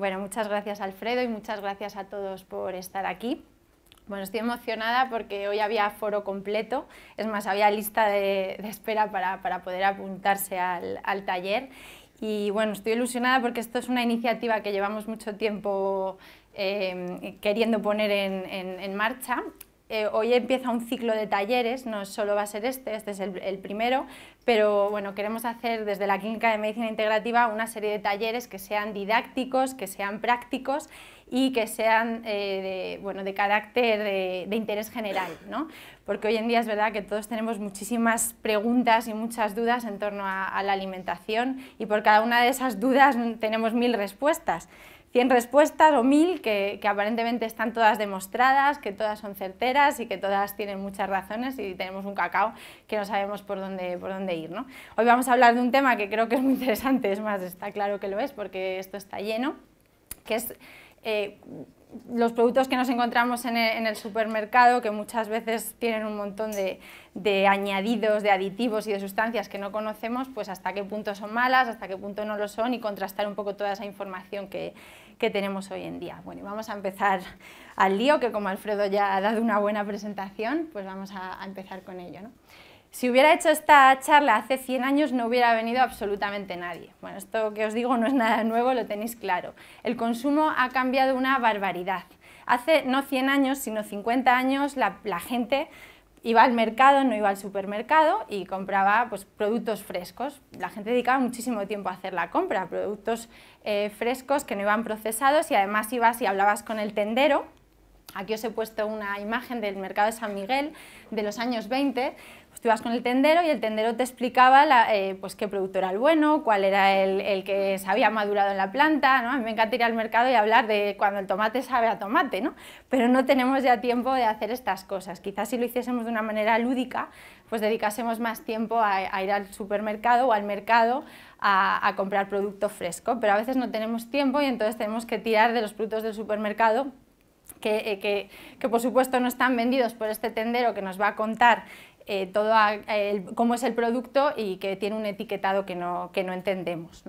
Bueno, muchas gracias Alfredo y muchas gracias a todos por estar aquí. Bueno, estoy emocionada porque hoy había foro completo, es más, había lista de, espera para, poder apuntarse al, taller. Y bueno, estoy ilusionada porque esto es una iniciativa que llevamos mucho tiempo eh, queriendo poner en, marcha eh, hoy empieza un ciclo de talleres, no solo va a ser este, este es el, primero, pero bueno, queremos hacer desde la Clínica de Medicina Integrativa una serie de talleres que sean didácticos, que sean prácticos y que sean eh, de, bueno, de carácter eh, de, interés general, ¿no? porque hoy en día es verdad que todos tenemos muchísimas preguntas y muchas dudas en torno a la alimentación y por cada una de esas dudas tenemos mil respuestas. 100 respuestas o 1000 que, aparentemente están todas demostradas, que todas son certeras y que todas tienen muchas razones y tenemos un cacao que no sabemos por dónde, por dónde ir. ¿no? Hoy vamos a hablar de un tema que creo que es muy interesante, es más, está claro que lo es porque esto está lleno, que es... Eh, los productos que nos encontramos en el, supermercado, que muchas veces tienen un montón de, de, añadidos, de aditivos y de sustancias que no conocemos, pues hasta qué punto son malas, hasta qué punto no lo son y contrastar un poco toda esa información que, que tenemos hoy en día. Bueno, y vamos a empezar al lío, que como Alfredo ya ha dado una buena presentación, pues vamos a, empezar con ello. ¿no? Si hubiera hecho esta charla hace 100 años no hubiera venido absolutamente nadie. Bueno, esto que os digo no es nada nuevo, lo tenéis claro. El consumo ha cambiado una barbaridad. Hace no 100 años, sino 50 años, la, la gente iba al mercado, no iba al supermercado y compraba pues, productos frescos. La gente dedicaba muchísimo tiempo a hacer la compra, productos eh, frescos que no iban procesados y además ibas y hablabas con el tendero. Aquí os he puesto una imagen del mercado de San Miguel de los años 20. Pues tú ibas con el tendero y el tendero te explicaba eh, pues qué producto era el bueno, cuál era el, que se había madurado en la planta. ¿no? A mí me encanta ir al mercado y hablar de cuando el tomate sabe a tomate, ¿no? pero no tenemos ya tiempo de hacer estas cosas. Quizás si lo hiciésemos de una manera lúdica, pues dedicásemos más tiempo a, ir al supermercado o al mercado a, comprar producto fresco, pero a veces no tenemos tiempo y entonces tenemos que tirar de los productos del supermercado que, eh, por supuesto no están vendidos por este tendero que nos va a contar eh, todo cómo es el producto y que tiene un etiquetado que no, entendemos.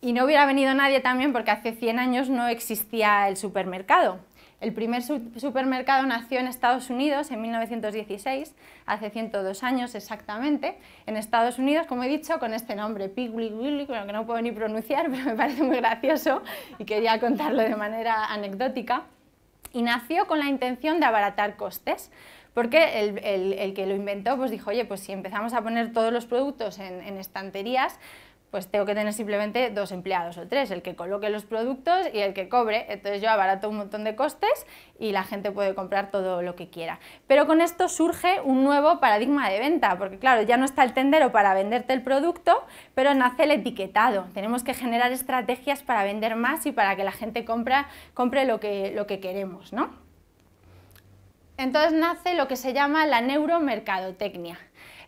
Y no hubiera venido nadie también porque hace 100 años no existía el supermercado. El primer supermercado nació en Estados Unidos en 1916, hace 102 años exactamente, en Estados Unidos, como he dicho, con este nombre, Piggly Willy, que no puedo ni pronunciar, pero me parece muy gracioso y quería contarlo de manera anecdótica. Y nació con la intención de abaratar costes, porque el, que lo inventó pues dijo, oye, pues si empezamos a poner todos los productos en estanterías, pues tengo que tener simplemente dos empleados o tres, el que coloque los productos y el que cobre. Entonces yo abarato un montón de costes y la gente puede comprar todo lo que quiera. Pero con esto surge un nuevo paradigma de venta, porque claro, ya no está el tendero para venderte el producto, pero nace el etiquetado. Tenemos que generar estrategias para vender más y para que la gente compra, compre lo que, lo que queremos, ¿no? Entonces nace lo que se llama la neuromercadotecnia.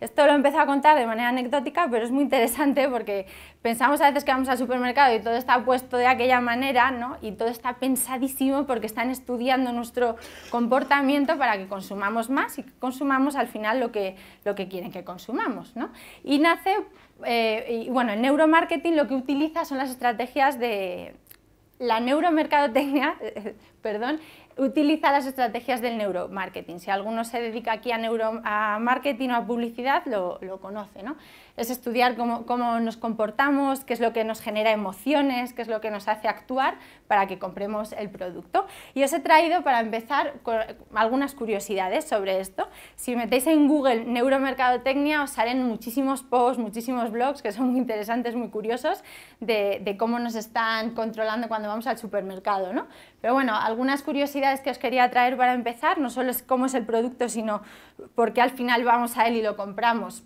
Esto lo empecé a contar de manera anecdótica, pero es muy interesante porque pensamos a veces que vamos al supermercado y todo está puesto de aquella manera, ¿no? Y todo está pensadísimo porque están estudiando nuestro comportamiento para que consumamos más y que consumamos al final lo que, lo que quieren que consumamos, Y nace, eh, bueno, el neuromarketing lo que utiliza son las estrategias de la neuromercadotecnia, perdón, utiliza las estrategias del neuromarketing. Si alguno se dedica aquí a marketing o a publicidad, lo, lo conoce. ¿no? es estudiar cómo, nos comportamos, qué es lo que nos genera emociones, qué es lo que nos hace actuar para que compremos el producto. Y os he traído para empezar algunas curiosidades sobre esto. Si metéis en Google neuromercadotecnia os salen muchísimos posts, muchísimos blogs que son muy interesantes, muy curiosos, de, de cómo nos están controlando cuando vamos al supermercado. ¿no? Pero bueno, algunas curiosidades que os quería traer para empezar, no solo es cómo es el producto, sino por qué al final vamos a él y lo compramos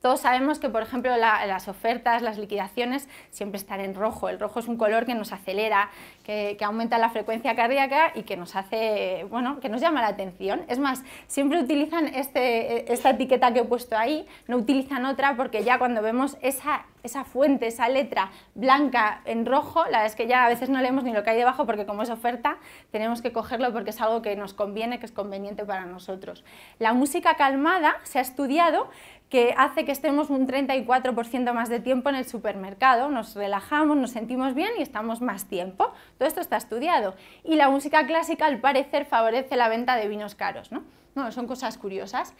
todos sabemos que, por ejemplo, las ofertas, las liquidaciones siempre están en rojo. El rojo es un color que nos acelera, que, aumenta la frecuencia cardíaca y que nos hace, bueno, que nos llama la atención. Es más, siempre utilizan este, esta etiqueta que he puesto ahí, no utilizan otra porque ya cuando vemos esa, esa fuente, esa letra blanca en rojo, la verdad es que ya a veces no leemos ni lo que hay debajo porque como es oferta tenemos que cogerlo porque es algo que nos conviene, que es conveniente para nosotros. La música calmada se ha estudiado que hace que estemos un 34% más de tiempo en el supermercado, nos relajamos, nos sentimos bien y estamos más tiempo. Todo esto está estudiado. Y la música clásica, al parecer, favorece la venta de vinos caros. No, no son cosas curiosas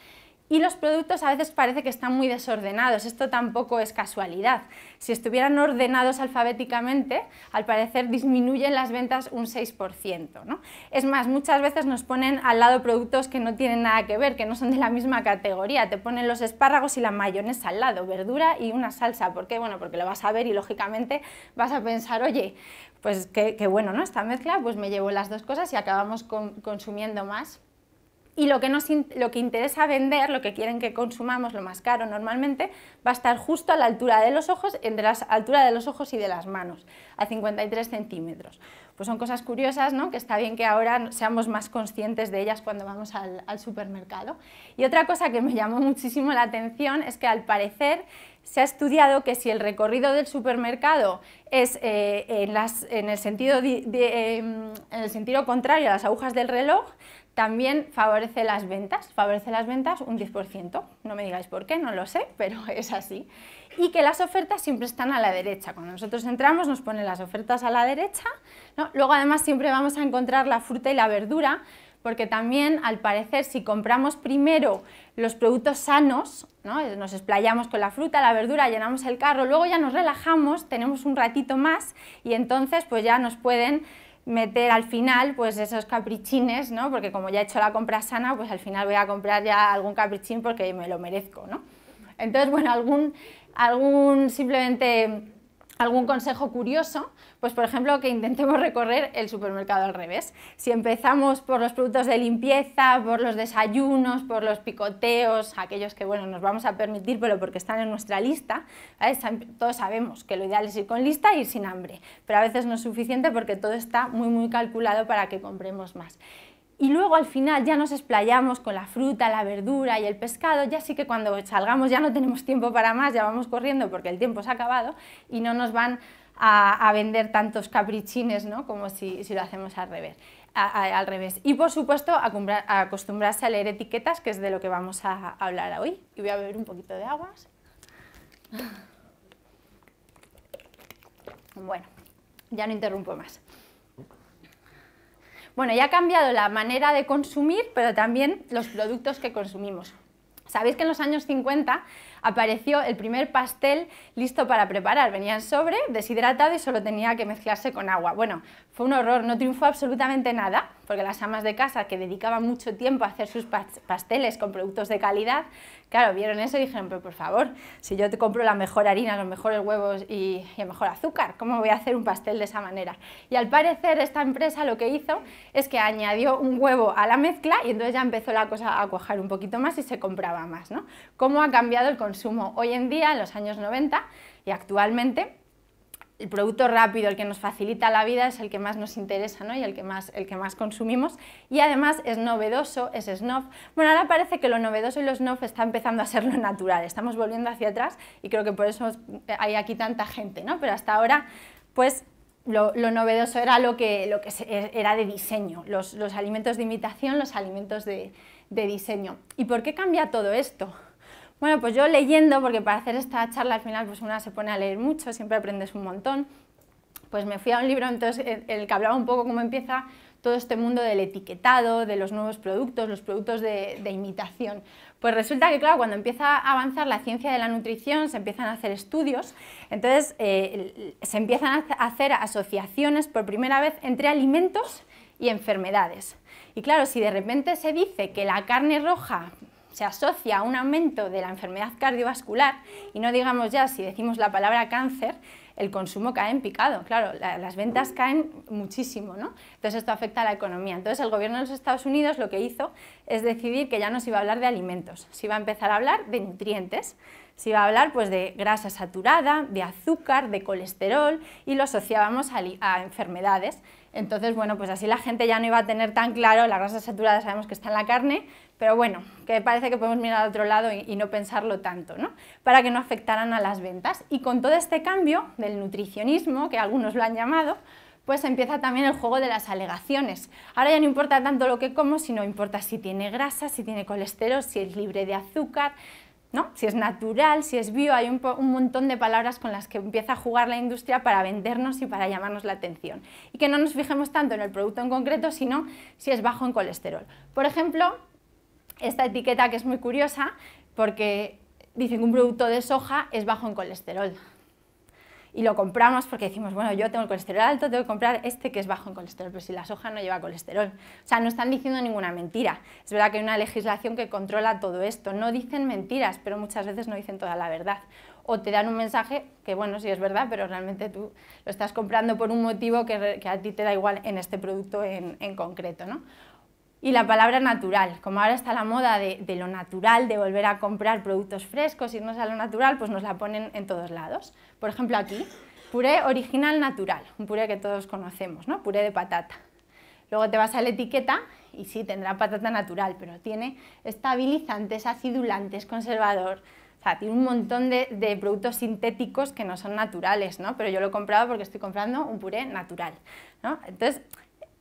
y los productos a veces parece que están muy desordenados. Esto tampoco es casualidad. Si estuvieran ordenados alfabéticamente, al parecer disminuyen las ventas un 6%. Es más, muchas veces nos ponen al lado productos que no tienen nada que ver, que no son de la misma categoría. Te ponen los espárragos y la mayonesa al lado, verdura y una salsa. ¿Por qué? Bueno, porque lo vas a ver y lógicamente vas a pensar, oye, pues qué, bueno, ¿no? Esta mezcla, pues me llevo las dos cosas y acabamos consumiendo más y lo que, nos, lo que interesa vender, lo que quieren que consumamos, lo más caro normalmente, va a estar justo a la altura de los ojos, entre la altura de los ojos y de las manos, a 53 centímetros. Pues son cosas curiosas, ¿no? que está bien que ahora seamos más conscientes de ellas cuando vamos al, supermercado. Y otra cosa que me llamó muchísimo la atención es que al parecer se ha estudiado que si el recorrido del supermercado es eh, en, en, el sentido em, en el sentido contrario a las agujas del reloj, también favorece las ventas, favorece las ventas un 10%, no me digáis por qué, no lo sé, pero es así. Y que las ofertas siempre están a la derecha, cuando nosotros entramos nos ponen las ofertas a la derecha, luego además siempre vamos a encontrar la fruta y la verdura, porque también al parecer si compramos primero los productos sanos, eh, nos explayamos con la fruta, la verdura, llenamos el carro, luego ya nos relajamos, tenemos un ratito más y entonces pues ya nos pueden meter al final pues esos caprichines, ¿no? Porque como ya he hecho la compra sana, pues al final voy a comprar ya algún caprichín porque me lo merezco, ¿no? Entonces, bueno, algún, algún simplemente algún consejo curioso, pues por ejemplo que intentemos recorrer el supermercado al revés. Si empezamos por los productos de limpieza, por los desayunos, por los picoteos, aquellos que bueno, nos vamos a permitir pero porque están en nuestra lista, todos sabemos que lo ideal es ir con lista e ir sin hambre, pero a veces no es suficiente porque todo está muy muy calculado para que compremos más. Y luego al final ya nos explayamos con la fruta, la verdura y el pescado, ya sí que cuando salgamos ya no tenemos tiempo para más, ya vamos corriendo porque el tiempo se ha acabado y no nos van a, vender tantos caprichines ¿no? como si, lo hacemos al revés. al revés. Y por supuesto acostumbrarse a leer etiquetas, que es de lo que vamos a hablar hoy. Y voy a beber un poquito de aguas Bueno, ya no interrumpo más. Bueno, ya ha cambiado la manera de consumir, pero también los productos que consumimos. Sabéis que en los años 50 apareció el primer pastel listo para preparar. Venía en sobre, deshidratado y solo tenía que mezclarse con agua. Bueno, fue un horror, no triunfó absolutamente nada, porque las amas de casa que dedicaban mucho tiempo a hacer sus pasteles con productos de calidad Claro, vieron eso y dijeron, pero por favor, si yo te compro la mejor harina, los mejores huevos y, el mejor azúcar, ¿cómo voy a hacer un pastel de esa manera? Y al parecer esta empresa lo que hizo es que añadió un huevo a la mezcla y entonces ya empezó la cosa a cuajar un poquito más y se compraba más, ¿no? ¿Cómo ha cambiado el consumo hoy en día, en los años 90 y actualmente? el producto rápido, el que nos facilita la vida, es el que más nos interesa y el que, más, el que más consumimos. Y además es novedoso, es snob. Bueno, ahora parece que lo novedoso y lo snob está empezando a ser lo natural. Estamos volviendo hacia atrás y creo que por eso hay aquí tanta gente, ¿no? Pero hasta ahora, pues lo, novedoso era lo que, e, era de diseño, los, alimentos de imitación, los alimentos de diseño. ¿Y por qué cambia todo esto? Bueno, pues yo leyendo, porque para hacer esta charla al final pues una se pone a leer mucho, siempre aprendes un montón, pues me fui a un libro entonces eh, el que hablaba un poco cómo empieza todo este mundo del etiquetado, de los nuevos productos, los productos de, imitación. Pues resulta que, claro, cuando empieza a avanzar la ciencia de la nutrición, se empiezan a hacer estudios, entonces eh, se empiezan a hacer asociaciones por primera vez entre alimentos y enfermedades. Y claro, si de repente se dice que la carne roja se asocia a un aumento de la enfermedad cardiovascular, y no digamos ya si decimos la palabra cáncer, el consumo cae en picado, claro, las ventas caen muchísimo, ¿no? Entonces esto afecta a la economía. Entonces el gobierno de los Estados Unidos lo que hizo es decidir que ya no se iba a hablar de alimentos, se iba a empezar a hablar de nutrientes, se iba a hablar pues de grasa saturada, de azúcar, de colesterol y lo asociábamos a enfermedades entonces, bueno, pues así la gente ya no iba a tener tan claro, la grasa saturada sabemos que está en la carne, pero bueno, que parece que podemos mirar al otro lado y, y, no pensarlo tanto, ¿no? Para que no afectaran a las ventas. Y con todo este cambio del nutricionismo, que algunos lo han llamado, pues empieza también el juego de las alegaciones. Ahora ya no importa tanto lo que como, sino importa si tiene grasa, si tiene colesterol, si es libre de azúcar, si es natural, si es bio, hay un, un, montón de palabras con las que empieza a jugar la industria para vendernos y para llamarnos la atención. Y que no nos fijemos tanto en el producto en concreto, sino si es bajo en colesterol. Por ejemplo, esta etiqueta que es muy curiosa, porque dicen que un producto de soja es bajo en colesterol y lo compramos porque decimos, bueno, yo tengo el colesterol alto, tengo que comprar este que es bajo en colesterol, pero si la soja no lleva colesterol. O sea, no están diciendo ninguna mentira. Es verdad que hay una legislación que controla todo esto. No dicen mentiras, pero muchas veces no dicen toda la verdad. O te dan un mensaje que, bueno, sí es verdad, pero realmente tú lo estás comprando por un motivo que, que a ti te da igual en este producto en, en concreto, ¿no? y la palabra natural. Como ahora está la moda de, lo natural, de volver a comprar productos frescos, irnos a lo natural, pues nos la ponen en todos lados. Por ejemplo aquí, puré original natural, un puré que todos conocemos, ¿no? Puré de patata. Luego te vas a la etiqueta y sí, tendrá patata natural, pero tiene estabilizantes, acidulantes, conservador, o sea, tiene un montón de, de, productos sintéticos que no son naturales, ¿no? Pero yo lo he comprado porque estoy comprando un puré natural, ¿no? Entonces,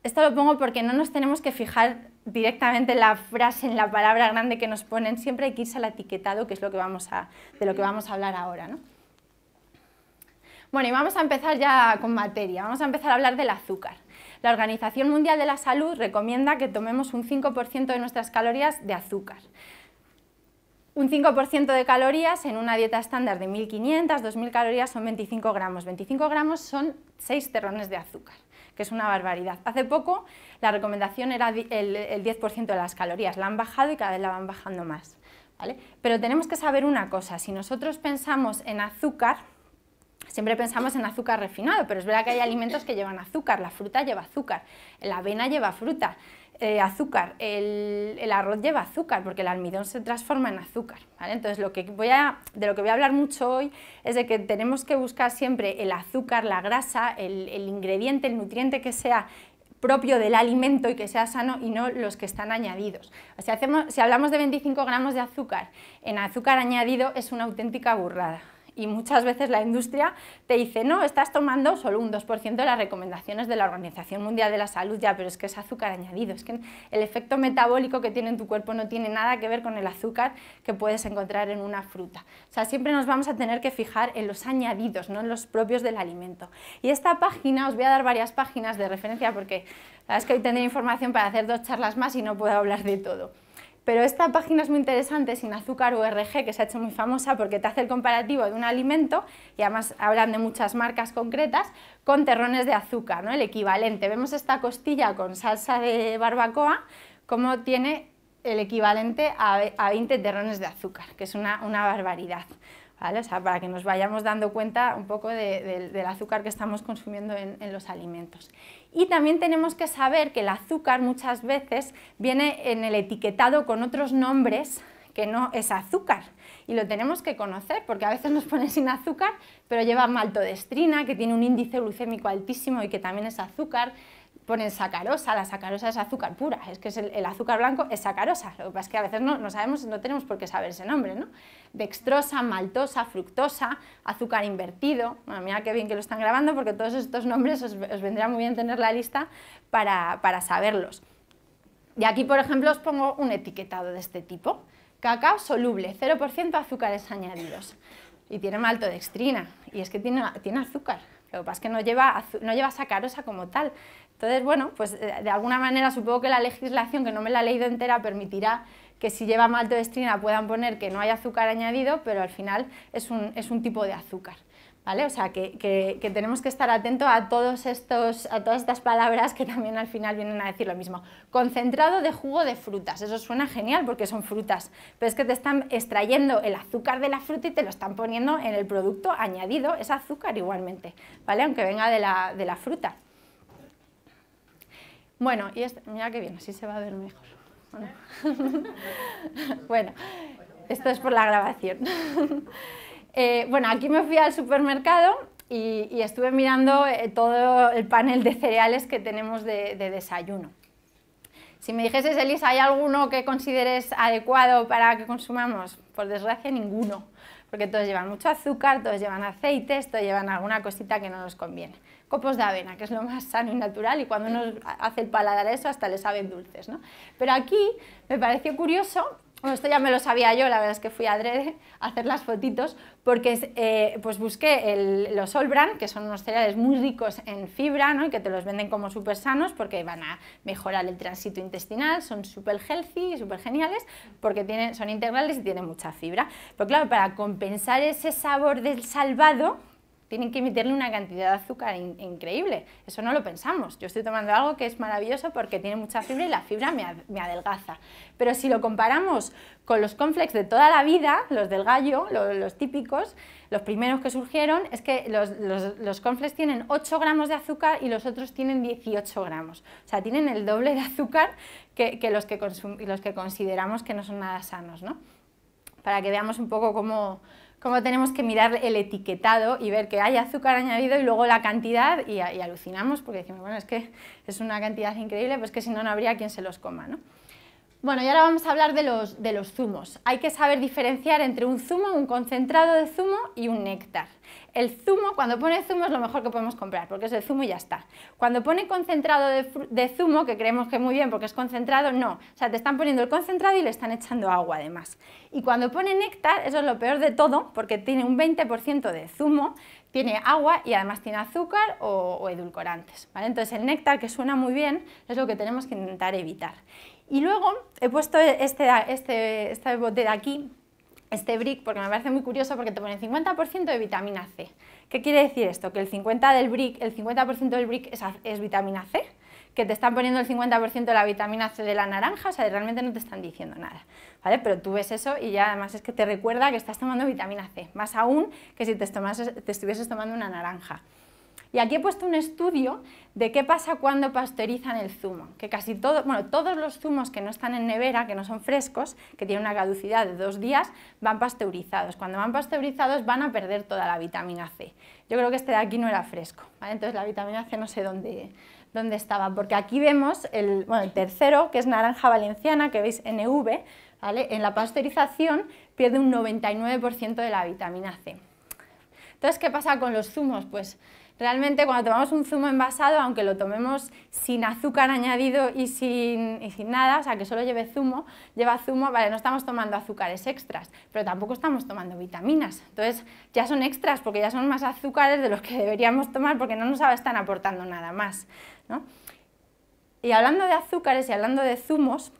esto lo pongo porque no nos tenemos que fijar directamente en la frase, en la palabra grande que nos ponen, siempre hay que irse al etiquetado, que es lo que vamos a, de lo que vamos a hablar ahora. Bueno, y vamos a empezar ya con materia, vamos a empezar a hablar del azúcar. La Organización Mundial de la Salud recomienda que tomemos un 5% de nuestras calorías de azúcar. Un 5% de calorías en una dieta estándar de 1.500, 2.000 calorías son 25 gramos. 25 gramos son 6 terrones de azúcar que es una barbaridad. Hace poco la recomendación era el, 10% de las calorías, la han bajado y cada vez la van bajando más. Pero tenemos que saber una cosa, si nosotros pensamos en azúcar, Siempre pensamos en azúcar refinado, pero es verdad que hay alimentos que llevan azúcar, la fruta lleva azúcar, la avena lleva fruta. Eh, azúcar. El, arroz lleva azúcar porque el almidón se transforma en azúcar. Entonces, a, de lo que voy a hablar mucho hoy es de que tenemos que buscar siempre el azúcar, la grasa, el, ingrediente, el nutriente que sea propio del alimento y que sea sano y no los que están añadidos. si hablamos de 25 gramos de azúcar en azúcar añadido es una auténtica burrada y muchas veces la industria te dice, no, estás tomando solo un 2% de las recomendaciones de la Organización Mundial de la Salud, ya, pero es que es azúcar añadido, es que el efecto metabólico que tiene en tu cuerpo no tiene nada que ver con el azúcar que puedes encontrar en una fruta. O sea, siempre nos vamos a tener que fijar en los añadidos, no en los propios del alimento. Y esta página, os voy a dar varias páginas de referencia porque sabes que hoy tendré información para hacer dos charlas más y no puedo hablar de todo. Pero esta página es muy interesante, sin azúcar URG, que se ha hecho muy famosa porque te hace el comparativo de un alimento, y además hablan de muchas marcas concretas, con terrones de azúcar, ¿no? el equivalente. Vemos esta costilla con salsa de barbacoa, como tiene el equivalente a, 20 terrones de azúcar, que es una barbaridad para que nos vayamos dando cuenta un poco del azúcar que estamos consumiendo en, los alimentos. Y también tenemos que saber que el azúcar muchas veces viene en el etiquetado con otros nombres que no es azúcar y lo tenemos que conocer porque a veces nos pone sin azúcar pero lleva maltodestrina que tiene un índice glucémico altísimo y que también es azúcar, ponen sacarosa, la sacarosa es azúcar pura, es que el, azúcar blanco es sacarosa, lo que pasa es que a veces no, sabemos, no tenemos por qué saber ese nombre, ¿no? Dextrosa, maltosa, fructosa, azúcar invertido, mira qué bien que lo están grabando porque todos estos nombres os, vendría muy bien tener la lista para, saberlos. Y aquí, por ejemplo, os pongo un etiquetado de este tipo, cacao soluble, 0% azúcares añadidos, y tiene maltodextrina, y es que tiene, tiene azúcar, lo que pasa es que no lleva, no lleva sacarosa como tal, entonces, bueno, pues eh, de alguna manera supongo que la legislación, que no me la he leído entera, permitirá que si lleva maltodextrina puedan poner que no hay azúcar añadido, pero al final es un, tipo de azúcar. ¿Vale? O sea, que, tenemos que estar atentos a, todos estos, a todas estas palabras que también al final vienen a decir lo mismo. Concentrado de jugo de frutas, eso suena genial porque son frutas, pero es que te están extrayendo el azúcar de la fruta y te lo están poniendo en el producto añadido, es azúcar igualmente, ¿vale? Aunque venga de la fruta. Bueno, y este, mira que bien, así se va a ver mejor. Bueno, esto es por la grabación. Eh, bueno, aquí me fui al supermercado y, estuve mirando eh, todo el panel de cereales que tenemos de, desayuno. Si me dijeses, Elisa, ¿hay alguno que consideres adecuado para que consumamos? Por desgracia, ninguno, porque todos llevan mucho azúcar, todos llevan aceites, todos llevan alguna cosita que no nos conviene copos de avena, que es lo más sano y natural, y cuando uno hace el paladar eso hasta le saben dulces. ¿no? Pero aquí me pareció curioso bueno, esto ya me lo sabía yo, la verdad es que fui a Drede a hacer las fotitos, porque eh, pues busqué los Olbran, que son unos cereales muy ricos en fibra, y que te los venden como súper sanos porque van a mejorar el tránsito intestinal, son súper healthy, súper geniales, porque son integrales y tienen mucha fibra. Pero claro, para compensar ese sabor del salvado, tienen que emitirle una cantidad de azúcar increíble. Eso no lo pensamos. Yo estoy tomando algo que es maravilloso porque tiene mucha fibra y la fibra me, adelgaza. Pero si lo comparamos con los conflex de toda la vida, los del gallo, los, típicos, los primeros que surgieron, es que los, los, tienen 8 gramos de azúcar y los otros tienen 18 gramos. O sea, tienen el doble de azúcar que, los, que los que consideramos que no son nada sanos, ¿no? Para que veamos un poco cómo, como tenemos que mirar el etiquetado y ver que hay azúcar añadido y luego la cantidad y, alucinamos porque decimos, bueno, es que es una cantidad increíble, pues que si no, no habría quien se los coma, ¿no? Bueno, y ahora vamos a hablar de los zumos. Hay que saber diferenciar entre un zumo, un concentrado de zumo y un néctar. El zumo, cuando pone zumo es lo mejor que podemos comprar, porque es el zumo y ya está. Cuando pone concentrado de, zumo, que creemos que muy bien porque es concentrado, no. O sea, te están poniendo el concentrado y le están echando agua además. Y cuando pone néctar, eso es lo peor de todo, porque tiene un 20% de zumo, tiene agua y además tiene azúcar o, edulcorantes. ¿vale? Entonces el néctar, que suena muy bien, es lo que tenemos que intentar evitar. Y luego he puesto este, este, este bote de aquí este brick porque me parece muy curioso porque te pone 50% de vitamina C. ¿Qué quiere decir esto? Que el 50% del brick, el 50% del brick es, vitamina C, que te están poniendo el 50% de la vitamina C de la naranja, o sea, realmente no te están diciendo nada, ¿vale? Pero tú ves eso y ya además es que te recuerda que estás tomando vitamina C, más aún que si te estuvieses tomando una naranja. Y aquí he puesto un estudio de qué pasa cuando pasteurizan el zumo, que casi todos los zumos que no están en nevera, que no son frescos, que tienen una caducidad de dos días, van pasteurizados. Cuando van pasteurizados van a perder toda la vitamina C. Yo creo que este de aquí no era fresco, entonces la vitamina C no sé dónde, dónde estaba, porque aquí vemos el, tercero, que es naranja valenciana, que veis NV, ¿vale? en la pasteurización pierde un 99% de la vitamina C. Entonces, ¿qué pasa con los zumos? Pues Realmente cuando tomamos un zumo envasado, aunque lo tomemos sin azúcar añadido y sin, y sin nada, o sea que solo lleve zumo, lleva zumo, vale, no estamos tomando azúcares extras, pero tampoco estamos tomando vitaminas. Entonces ya son extras porque ya son más azúcares de los que deberíamos tomar porque no nos están aportando nada más. Y hablando de azúcares y hablando de zumos,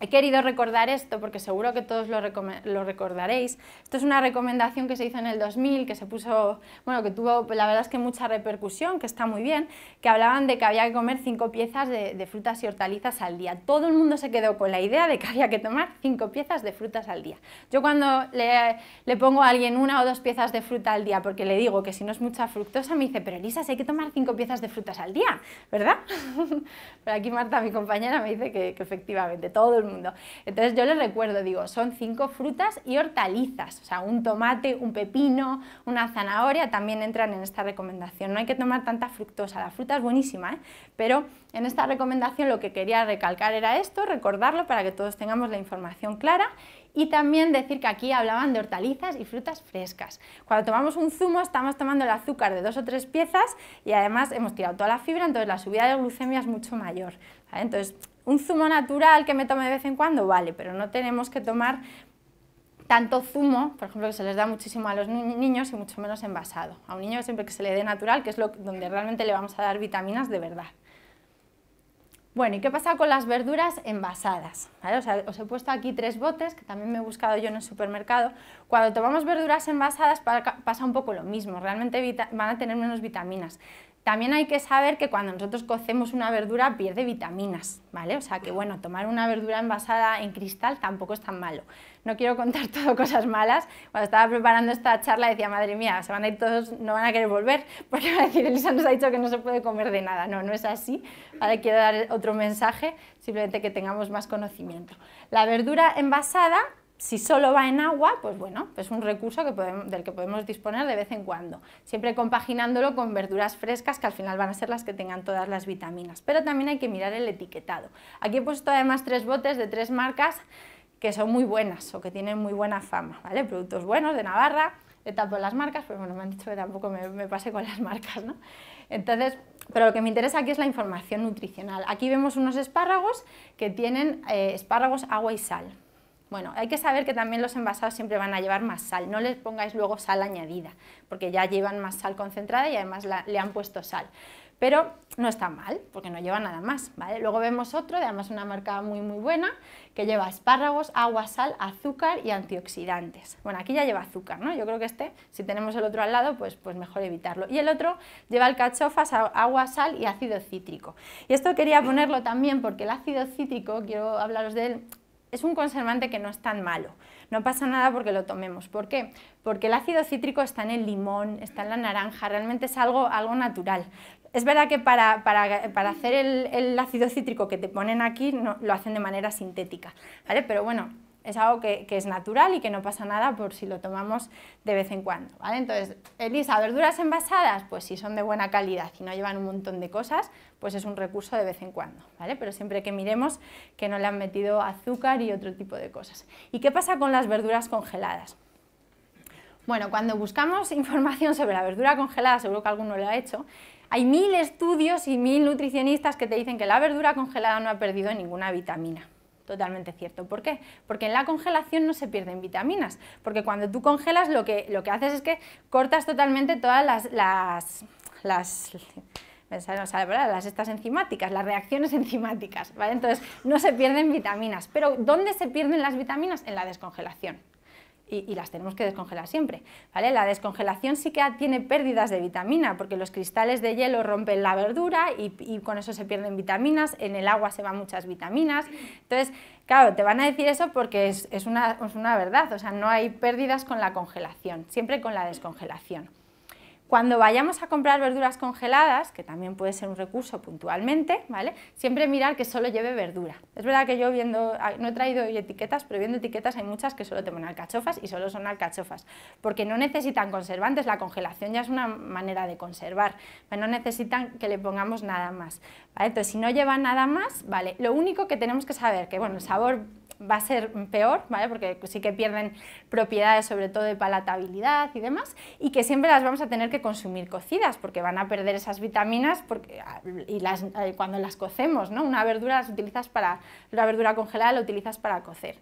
He querido recordar esto porque seguro que todos lo, recordaréis. Esto es una recomendación que se hizo en el 2000, que se puso, bueno, que tuvo la verdad es que mucha repercusión, que está muy bien, que hablaban de que había que comer cinco piezas de, frutas y hortalizas al día. Todo el mundo se quedó con la idea de que había que tomar cinco piezas de frutas al día. Yo cuando le, pongo a alguien una o dos piezas de fruta al día porque le digo que si no es mucha fructosa, me dice, pero Elisa, si hay que tomar cinco piezas de frutas al día, ¿verdad? pero aquí Marta, mi compañera, me dice que, que efectivamente todo el mundo. Entonces yo les recuerdo, digo, son cinco frutas y hortalizas, o sea, un tomate, un pepino, una zanahoria también entran en esta recomendación. No hay que tomar tanta fructosa, la fruta es buenísima, ¿eh? pero en esta recomendación lo que quería recalcar era esto, recordarlo para que todos tengamos la información clara y también decir que aquí hablaban de hortalizas y frutas frescas. Cuando tomamos un zumo estamos tomando el azúcar de dos o tres piezas y además hemos tirado toda la fibra, entonces la subida de glucemia es mucho mayor. Entonces un zumo natural que me tome de vez en cuando, vale, pero no tenemos que tomar tanto zumo, por ejemplo, que se les da muchísimo a los niños y mucho menos envasado. A un niño siempre que se le dé natural, que es lo, donde realmente le vamos a dar vitaminas de verdad. Bueno, ¿y qué pasa con las verduras envasadas? os he puesto aquí tres botes, que también me he buscado yo en el supermercado. Cuando tomamos verduras envasadas pasa un poco lo mismo, realmente van a tener menos vitaminas. También hay que saber que cuando nosotros cocemos una verdura pierde vitaminas, ¿vale? O sea que bueno, tomar una verdura envasada en cristal tampoco es tan malo. No quiero contar todo cosas malas. Cuando estaba preparando esta charla decía, madre mía, se van a ir todos, no van a querer volver, porque van a decir, Elisa nos ha dicho que no se puede comer de nada. No, no es así. Ahora quiero dar otro mensaje, simplemente que tengamos más conocimiento. La verdura envasada si solo va en agua, pues bueno, es un recurso del que podemos disponer de vez en cuando, siempre compaginándolo con verduras frescas que al final van a ser las que tengan todas las vitaminas, pero también hay que mirar el etiquetado. Aquí he puesto además tres botes de tres marcas que son muy buenas o que tienen muy buena fama, ¿vale? Productos buenos de Navarra, he tapado las marcas, pero bueno, me han dicho que tampoco me, pase con las marcas, ¿no? Entonces, pero lo que me interesa aquí es la información nutricional. Aquí vemos unos espárragos que tienen eh, espárragos agua y sal, bueno, hay que saber que también los envasados siempre van a llevar más sal, no les pongáis luego sal añadida, porque ya llevan más sal concentrada y además le han puesto sal. Pero no está mal, porque no lleva nada más, ¿vale? Luego vemos otro, además una marca muy muy buena, que lleva espárragos, agua, sal, azúcar y antioxidantes. Bueno, aquí ya lleva azúcar, ¿no? Yo creo que este, si tenemos el otro al lado, pues, pues mejor evitarlo. Y el otro lleva alcachofas, agua, sal y ácido cítrico. Y esto quería ponerlo también porque el ácido cítrico, quiero hablaros de él, es un conservante que no es tan malo. No pasa nada porque lo tomemos. ¿Por qué? Porque el ácido cítrico está en el limón, está en la naranja, realmente es algo, algo natural. Es verdad que para, para, hacer el, ácido cítrico que te ponen aquí lo hacen de manera sintética, ¿vale? Pero bueno, es algo que, es natural y que no pasa nada por si lo tomamos de vez en cuando. ¿vale? Entonces, Elisa, verduras envasadas, pues si son de buena calidad y no llevan un montón de cosas, pues es un recurso de vez en cuando, ¿vale? pero siempre que miremos que no le han metido azúcar y otro tipo de cosas. ¿Y qué pasa con las verduras congeladas? Bueno, cuando buscamos información sobre la verdura congelada, seguro que alguno lo ha hecho, hay mil estudios y mil nutricionistas que te dicen que la verdura congelada no ha perdido ninguna vitamina. Totalmente cierto. ¿Por qué? Porque en la congelación no se pierden vitaminas, porque cuando tú congelas lo que, lo que haces es que cortas totalmente todas las, las, las estas enzimáticas, las reacciones enzimáticas, ¿vale? Entonces, no se pierden vitaminas. Pero, ¿dónde se pierden las vitaminas? En la descongelación y, las tenemos que descongelar siempre. ¿vale? La descongelación sí que tiene pérdidas de vitamina porque los cristales de hielo rompen la verdura y, con eso se pierden vitaminas, en el agua se van muchas vitaminas. Entonces, claro, te van a decir eso porque es, es, una, es una verdad, o sea, no hay pérdidas con la congelación, siempre con la descongelación. Cuando vayamos a comprar verduras congeladas, que también puede ser un recurso puntualmente, ¿vale? siempre mirar que solo lleve verdura. Es verdad que yo viendo, ah, no he traído etiquetas, pero viendo etiquetas hay muchas que solo te alcachofas y solo son alcachofas, porque no necesitan conservantes, la congelación ya es una manera de conservar, pero no necesitan que le pongamos nada más. Entonces, si no lleva nada más, vale, lo único que tenemos que saber, que bueno, el sabor va a ser peor, ¿vale? porque sí que pierden propiedades sobre todo de palatabilidad y demás, y que siempre las vamos a tener que consumir cocidas, porque van a perder esas vitaminas porque, y las, eh, cuando las cocemos, ¿no? una verdura las utilizas para, una verdura congelada la utilizas para cocer.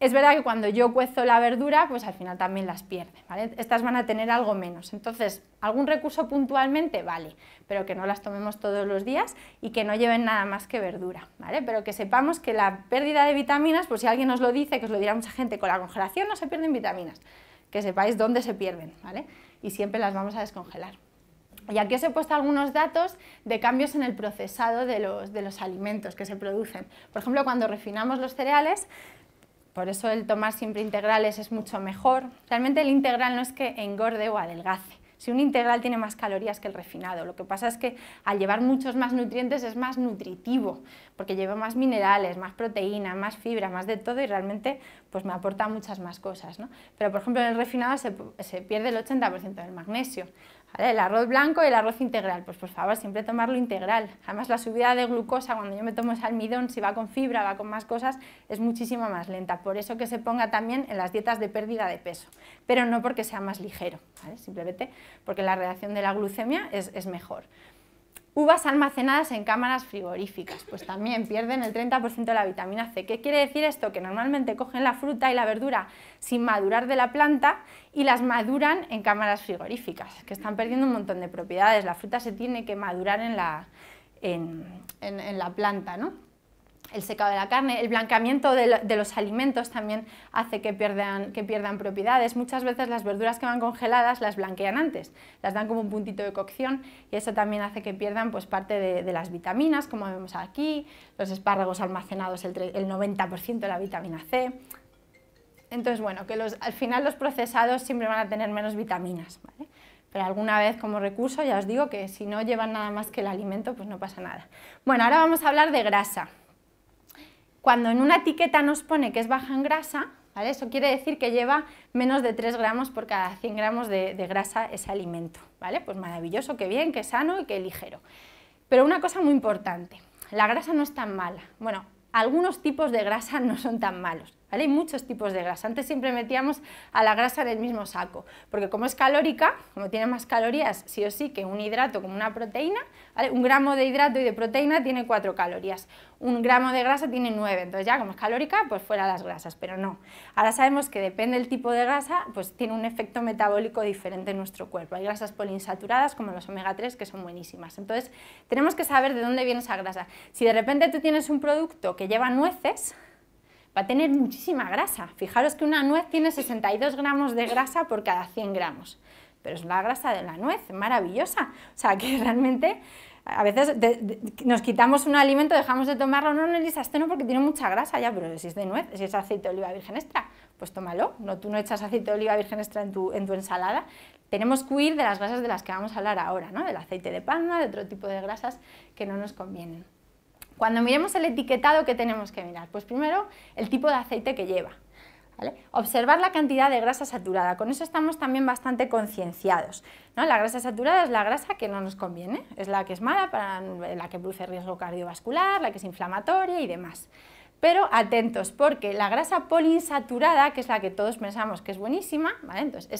Es verdad que cuando yo cuezo la verdura, pues al final también las pierde, Estas van a tener algo menos. Entonces, algún recurso puntualmente, vale, pero que no las tomemos todos los días y que no lleven nada más que verdura, Pero que sepamos que la pérdida de vitaminas, pues si alguien nos lo dice, que os lo dirá mucha gente, con la congelación no se pierden vitaminas, que sepáis dónde se pierden, ¿vale? Y siempre las vamos a descongelar. Y aquí os he puesto algunos datos de cambios en el procesado de los alimentos que se producen. Por ejemplo, cuando refinamos los cereales, por eso el tomar siempre integrales es mucho mejor. Realmente el integral no es que engorde o adelgace. Si un integral tiene más calorías que el refinado, lo que pasa es que al llevar muchos más nutrientes es más nutritivo, porque lleva más minerales, más proteína, más fibra, más de todo y realmente pues me aporta muchas más cosas. Pero por ejemplo en el refinado se pierde el 80% del magnesio. El arroz blanco y el arroz integral, pues por favor, siempre tomarlo integral. Además, la subida de glucosa cuando yo me tomo ese almidón, si va con fibra, va con más cosas, es muchísimo más lenta. Por eso que se ponga también en las dietas de pérdida de peso, pero no porque sea más ligero, simplemente porque la reacción de la glucemia es mejor. Uvas almacenadas en cámaras frigoríficas, pues también pierden el 30% de la vitamina C. ¿Qué quiere decir esto? Que normalmente cogen la fruta y la verdura sin madurar de la planta y las maduran en cámaras frigoríficas, que están perdiendo un montón de propiedades. La fruta se tiene que madurar en la, en, en, la planta, ¿no? el secado de la carne, el blanqueamiento de, los alimentos también hace que pierdan, que pierdan, propiedades. Muchas veces las verduras que van congeladas las blanquean antes, las dan como un puntito de cocción y eso también hace que pierdan pues, parte de, las vitaminas, como vemos aquí, los espárragos almacenados el 90% de la vitamina C, entonces, bueno, que los, al final los procesados siempre van a tener menos vitaminas, ¿vale? Pero alguna vez como recurso ya os digo que si no llevan nada más que el alimento, pues no pasa nada. Bueno, ahora vamos a hablar de grasa. Cuando en una etiqueta nos pone que es baja en grasa, ¿vale? Eso quiere decir que lleva menos de 3 gramos por cada 100 gramos de, grasa ese alimento, ¿vale? Pues maravilloso, qué bien, qué sano y qué ligero. Pero una cosa muy importante, la grasa no es tan mala. Bueno, algunos tipos de grasa no son tan malos. ¿vale? Hay muchos tipos de grasa. Antes siempre metíamos a la grasa en el mismo saco, porque como es calórica, como tiene más calorías sí o sí que un hidrato como una proteína, un gramo de hidrato y de proteína tiene 4 calorías, un gramo de grasa tiene 9, entonces ya como es calórica, pues fuera las grasas, pero no. Ahora sabemos que depende del tipo de grasa, pues tiene un efecto metabólico diferente en nuestro cuerpo. Hay grasas poliinsaturadas como los omega 3 que son buenísimas, entonces tenemos que saber de dónde viene esa grasa. Si de repente tú tienes un producto que lleva nueces, va a tener muchísima grasa. Fijaros que una nuez tiene 62 gramos de grasa por cada 100 gramos, pero es la grasa de la nuez, maravillosa. O sea que realmente a veces nos quitamos un alimento, dejamos de tomarlo, no, no, Lisa, este no porque tiene mucha grasa, ya, pero si es de nuez, si es aceite de oliva virgen extra, pues tómalo, no, tú no echas aceite de oliva virgen extra en tu, ensalada, tenemos que huir de las grasas de las que vamos a hablar ahora, ¿no? del aceite de palma, de otro tipo de grasas que no nos convienen. Cuando miremos el etiquetado, ¿qué tenemos que mirar? Pues primero, el tipo de aceite que lleva, Observar la cantidad de grasa saturada, con eso estamos también bastante concienciados. ¿no? La grasa saturada es la grasa que no nos conviene, es la que es mala, para la que produce riesgo cardiovascular, la que es inflamatoria y demás. Pero atentos, porque la grasa poliinsaturada, que es la que todos pensamos que es buenísima, Entonces,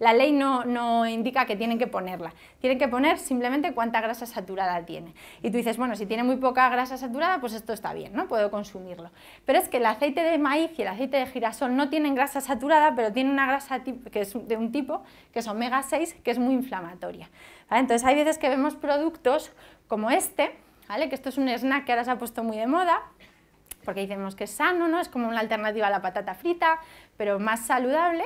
la ley no, indica que tienen que ponerla. Tienen que poner simplemente cuánta grasa saturada tiene. Y tú dices, bueno, si tiene muy poca grasa saturada, pues esto está bien, ¿no? Puedo consumirlo. Pero es que el aceite de maíz y el aceite de girasol no tienen grasa saturada, pero tienen una grasa que es de un tipo, que es omega 6, que es muy inflamatoria. Entonces, hay veces que vemos productos como este, ¿vale? Que esto es un snack que ahora se ha puesto muy de moda, porque decimos que es sano, ¿no? es como una alternativa a la patata frita, pero más saludable.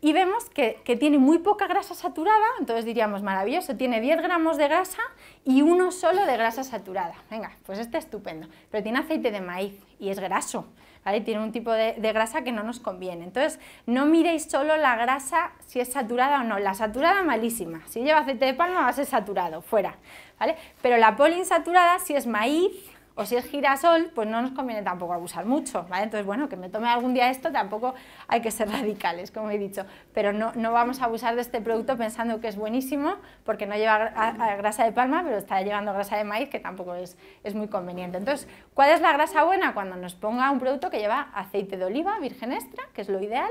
Y vemos que, tiene muy poca grasa saturada, entonces diríamos, maravilloso, tiene 10 gramos de grasa y uno solo de grasa saturada. Venga, pues está estupendo, pero tiene aceite de maíz y es graso. ¿Vale? Tiene un tipo de, grasa que no nos conviene. Entonces, no miréis solo la grasa si es saturada o no. La saturada malísima. Si lleva aceite de palma va a ser saturado, fuera. ¿vale? Pero la poliinsaturada, si es maíz, o si es girasol, pues no nos conviene tampoco abusar mucho, ¿vale? Entonces, bueno, que me tome algún día esto, tampoco hay que ser radicales, como he dicho, pero no, vamos a abusar de este producto pensando que es buenísimo, porque no lleva grasa de palma, pero está llevando grasa de maíz, que tampoco es, es muy conveniente. Entonces, ¿cuál es la grasa buena? Cuando nos ponga un producto que lleva aceite de oliva virgen extra, que es lo ideal,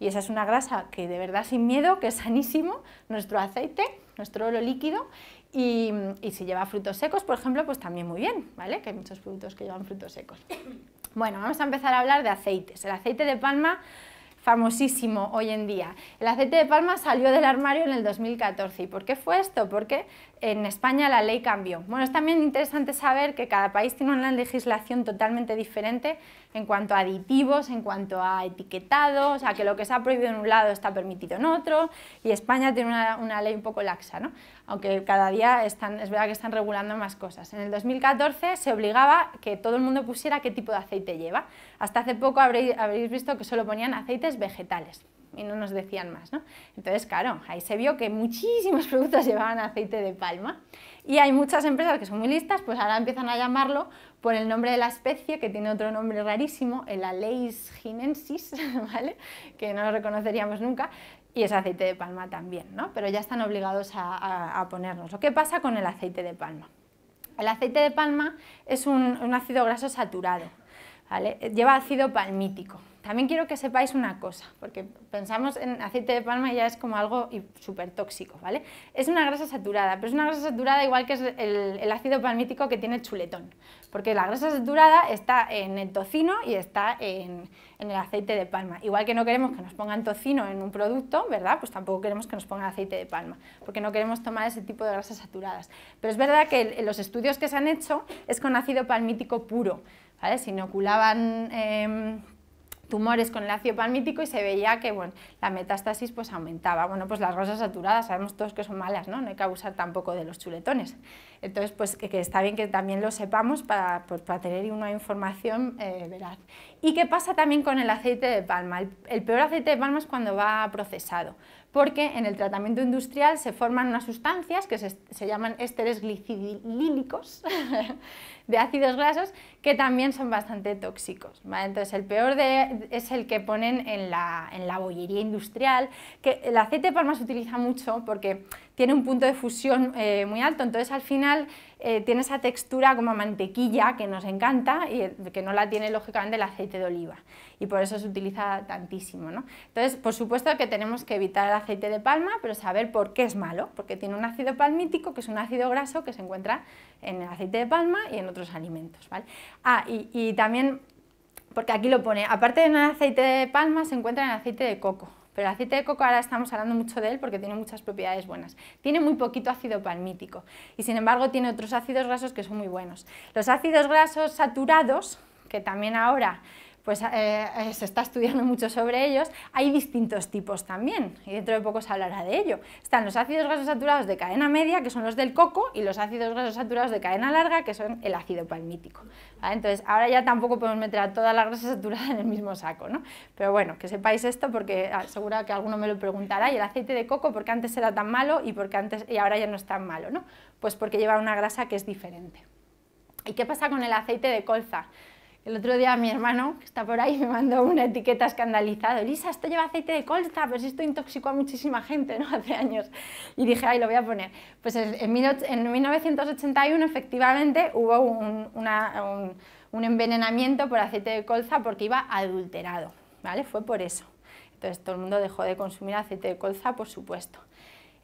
y esa es una grasa que de verdad sin miedo, que es sanísimo, nuestro aceite, nuestro oro líquido, y, si lleva frutos secos, por ejemplo, pues también muy bien, ¿vale? Que hay muchos productos que llevan frutos secos. Bueno, vamos a empezar a hablar de aceites. El aceite de palma famosísimo hoy en día. El aceite de palma salió del armario en el 2014. ¿Y por qué fue esto? Porque en España la ley cambió. Bueno, es también interesante saber que cada país tiene una legislación totalmente diferente en cuanto a aditivos, en cuanto a etiquetados, sea, que lo que se ha prohibido en un lado está permitido en otro, y España tiene una ley un poco laxa. ¿no? aunque cada día están, es verdad que están regulando más cosas. En el 2014 se obligaba que todo el mundo pusiera qué tipo de aceite lleva. Hasta hace poco habréis, visto que solo ponían aceites vegetales y no nos decían más, ¿no? Entonces, claro, ahí se vio que muchísimos productos llevaban aceite de palma y hay muchas empresas que son muy listas, pues ahora empiezan a llamarlo por el nombre de la especie, que tiene otro nombre rarísimo, el Aleis ginensis, ¿vale? Que no lo reconoceríamos nunca, y es aceite de palma también, ¿no? pero ya están obligados a, ponernos. ¿Qué pasa con el aceite de palma? El aceite de palma es un, un ácido graso saturado, ¿vale? lleva ácido palmítico. También quiero que sepáis una cosa, porque pensamos en aceite de palma y ya es como algo súper tóxico, ¿vale? Es una grasa saturada, pero es una grasa saturada igual que es el, ácido palmítico que tiene el chuletón, porque la grasa saturada está en el tocino y está en, el aceite de palma. Igual que no queremos que nos pongan tocino en un producto, ¿verdad? Pues tampoco queremos que nos pongan aceite de palma, porque no queremos tomar ese tipo de grasas saturadas. Pero es verdad que los estudios que se han hecho es con ácido palmítico puro, ¿vale? Se inoculaban... Em, tumores con el ácido palmítico y se veía que bueno, la metástasis pues aumentaba. Bueno, pues las rosas saturadas sabemos todos que son malas, ¿no? No hay que abusar tampoco de los chuletones. Entonces, pues que, está bien que también lo sepamos para, pues, para tener una información eh, veraz. ¿Y qué pasa también con el aceite de palma? El, peor aceite de palma es cuando va procesado, porque en el tratamiento industrial se forman unas sustancias que se, llaman ésteres glicilílicos, de ácidos grasos que también son bastante tóxicos. Entonces el peor es el que ponen en la, en bollería industrial, que el aceite de palma se utiliza mucho porque tiene un punto de fusión eh, muy alto, entonces al final eh, tiene esa textura como mantequilla que nos encanta y que no la tiene lógicamente el aceite de oliva y por eso se utiliza tantísimo. ¿no? Entonces, por supuesto que tenemos que evitar el aceite de palma, pero saber por qué es malo, porque tiene un ácido palmítico, que es un ácido graso que se encuentra en el aceite de palma y en otros alimentos. ¿vale? Ah, y, y también, porque aquí lo pone, aparte del aceite de palma se encuentra en el aceite de coco, pero el aceite de coco ahora estamos hablando mucho de él porque tiene muchas propiedades buenas. Tiene muy poquito ácido palmítico y sin embargo tiene otros ácidos grasos que son muy buenos. Los ácidos grasos saturados, que también ahora pues eh, eh, se está estudiando mucho sobre ellos, hay distintos tipos también, y dentro de poco se hablará de ello. Están los ácidos grasos saturados de cadena media, que son los del coco, y los ácidos grasos saturados de cadena larga, que son el ácido palmítico. Entonces, ahora ya tampoco podemos meter a toda la grasa saturada en el mismo saco, ¿no? Pero bueno, que sepáis esto porque ah, seguro que alguno me lo preguntará, y el aceite de coco, ¿por qué antes era tan malo y, porque antes, y ahora ya no es tan malo? ¿no? Pues porque lleva una grasa que es diferente. ¿Y qué pasa con el aceite de colza? El otro día mi hermano, que está por ahí, me mandó una etiqueta escandalizada. Elisa, esto lleva aceite de colza, pero esto intoxicó a muchísima gente, ¿no? Hace años. Y dije, ay, lo voy a poner. Pues en, 1981 efectivamente hubo un, envenenamiento por aceite de colza porque iba adulterado, ¿vale? Fue por eso. Entonces todo el mundo dejó de consumir aceite de colza, por supuesto.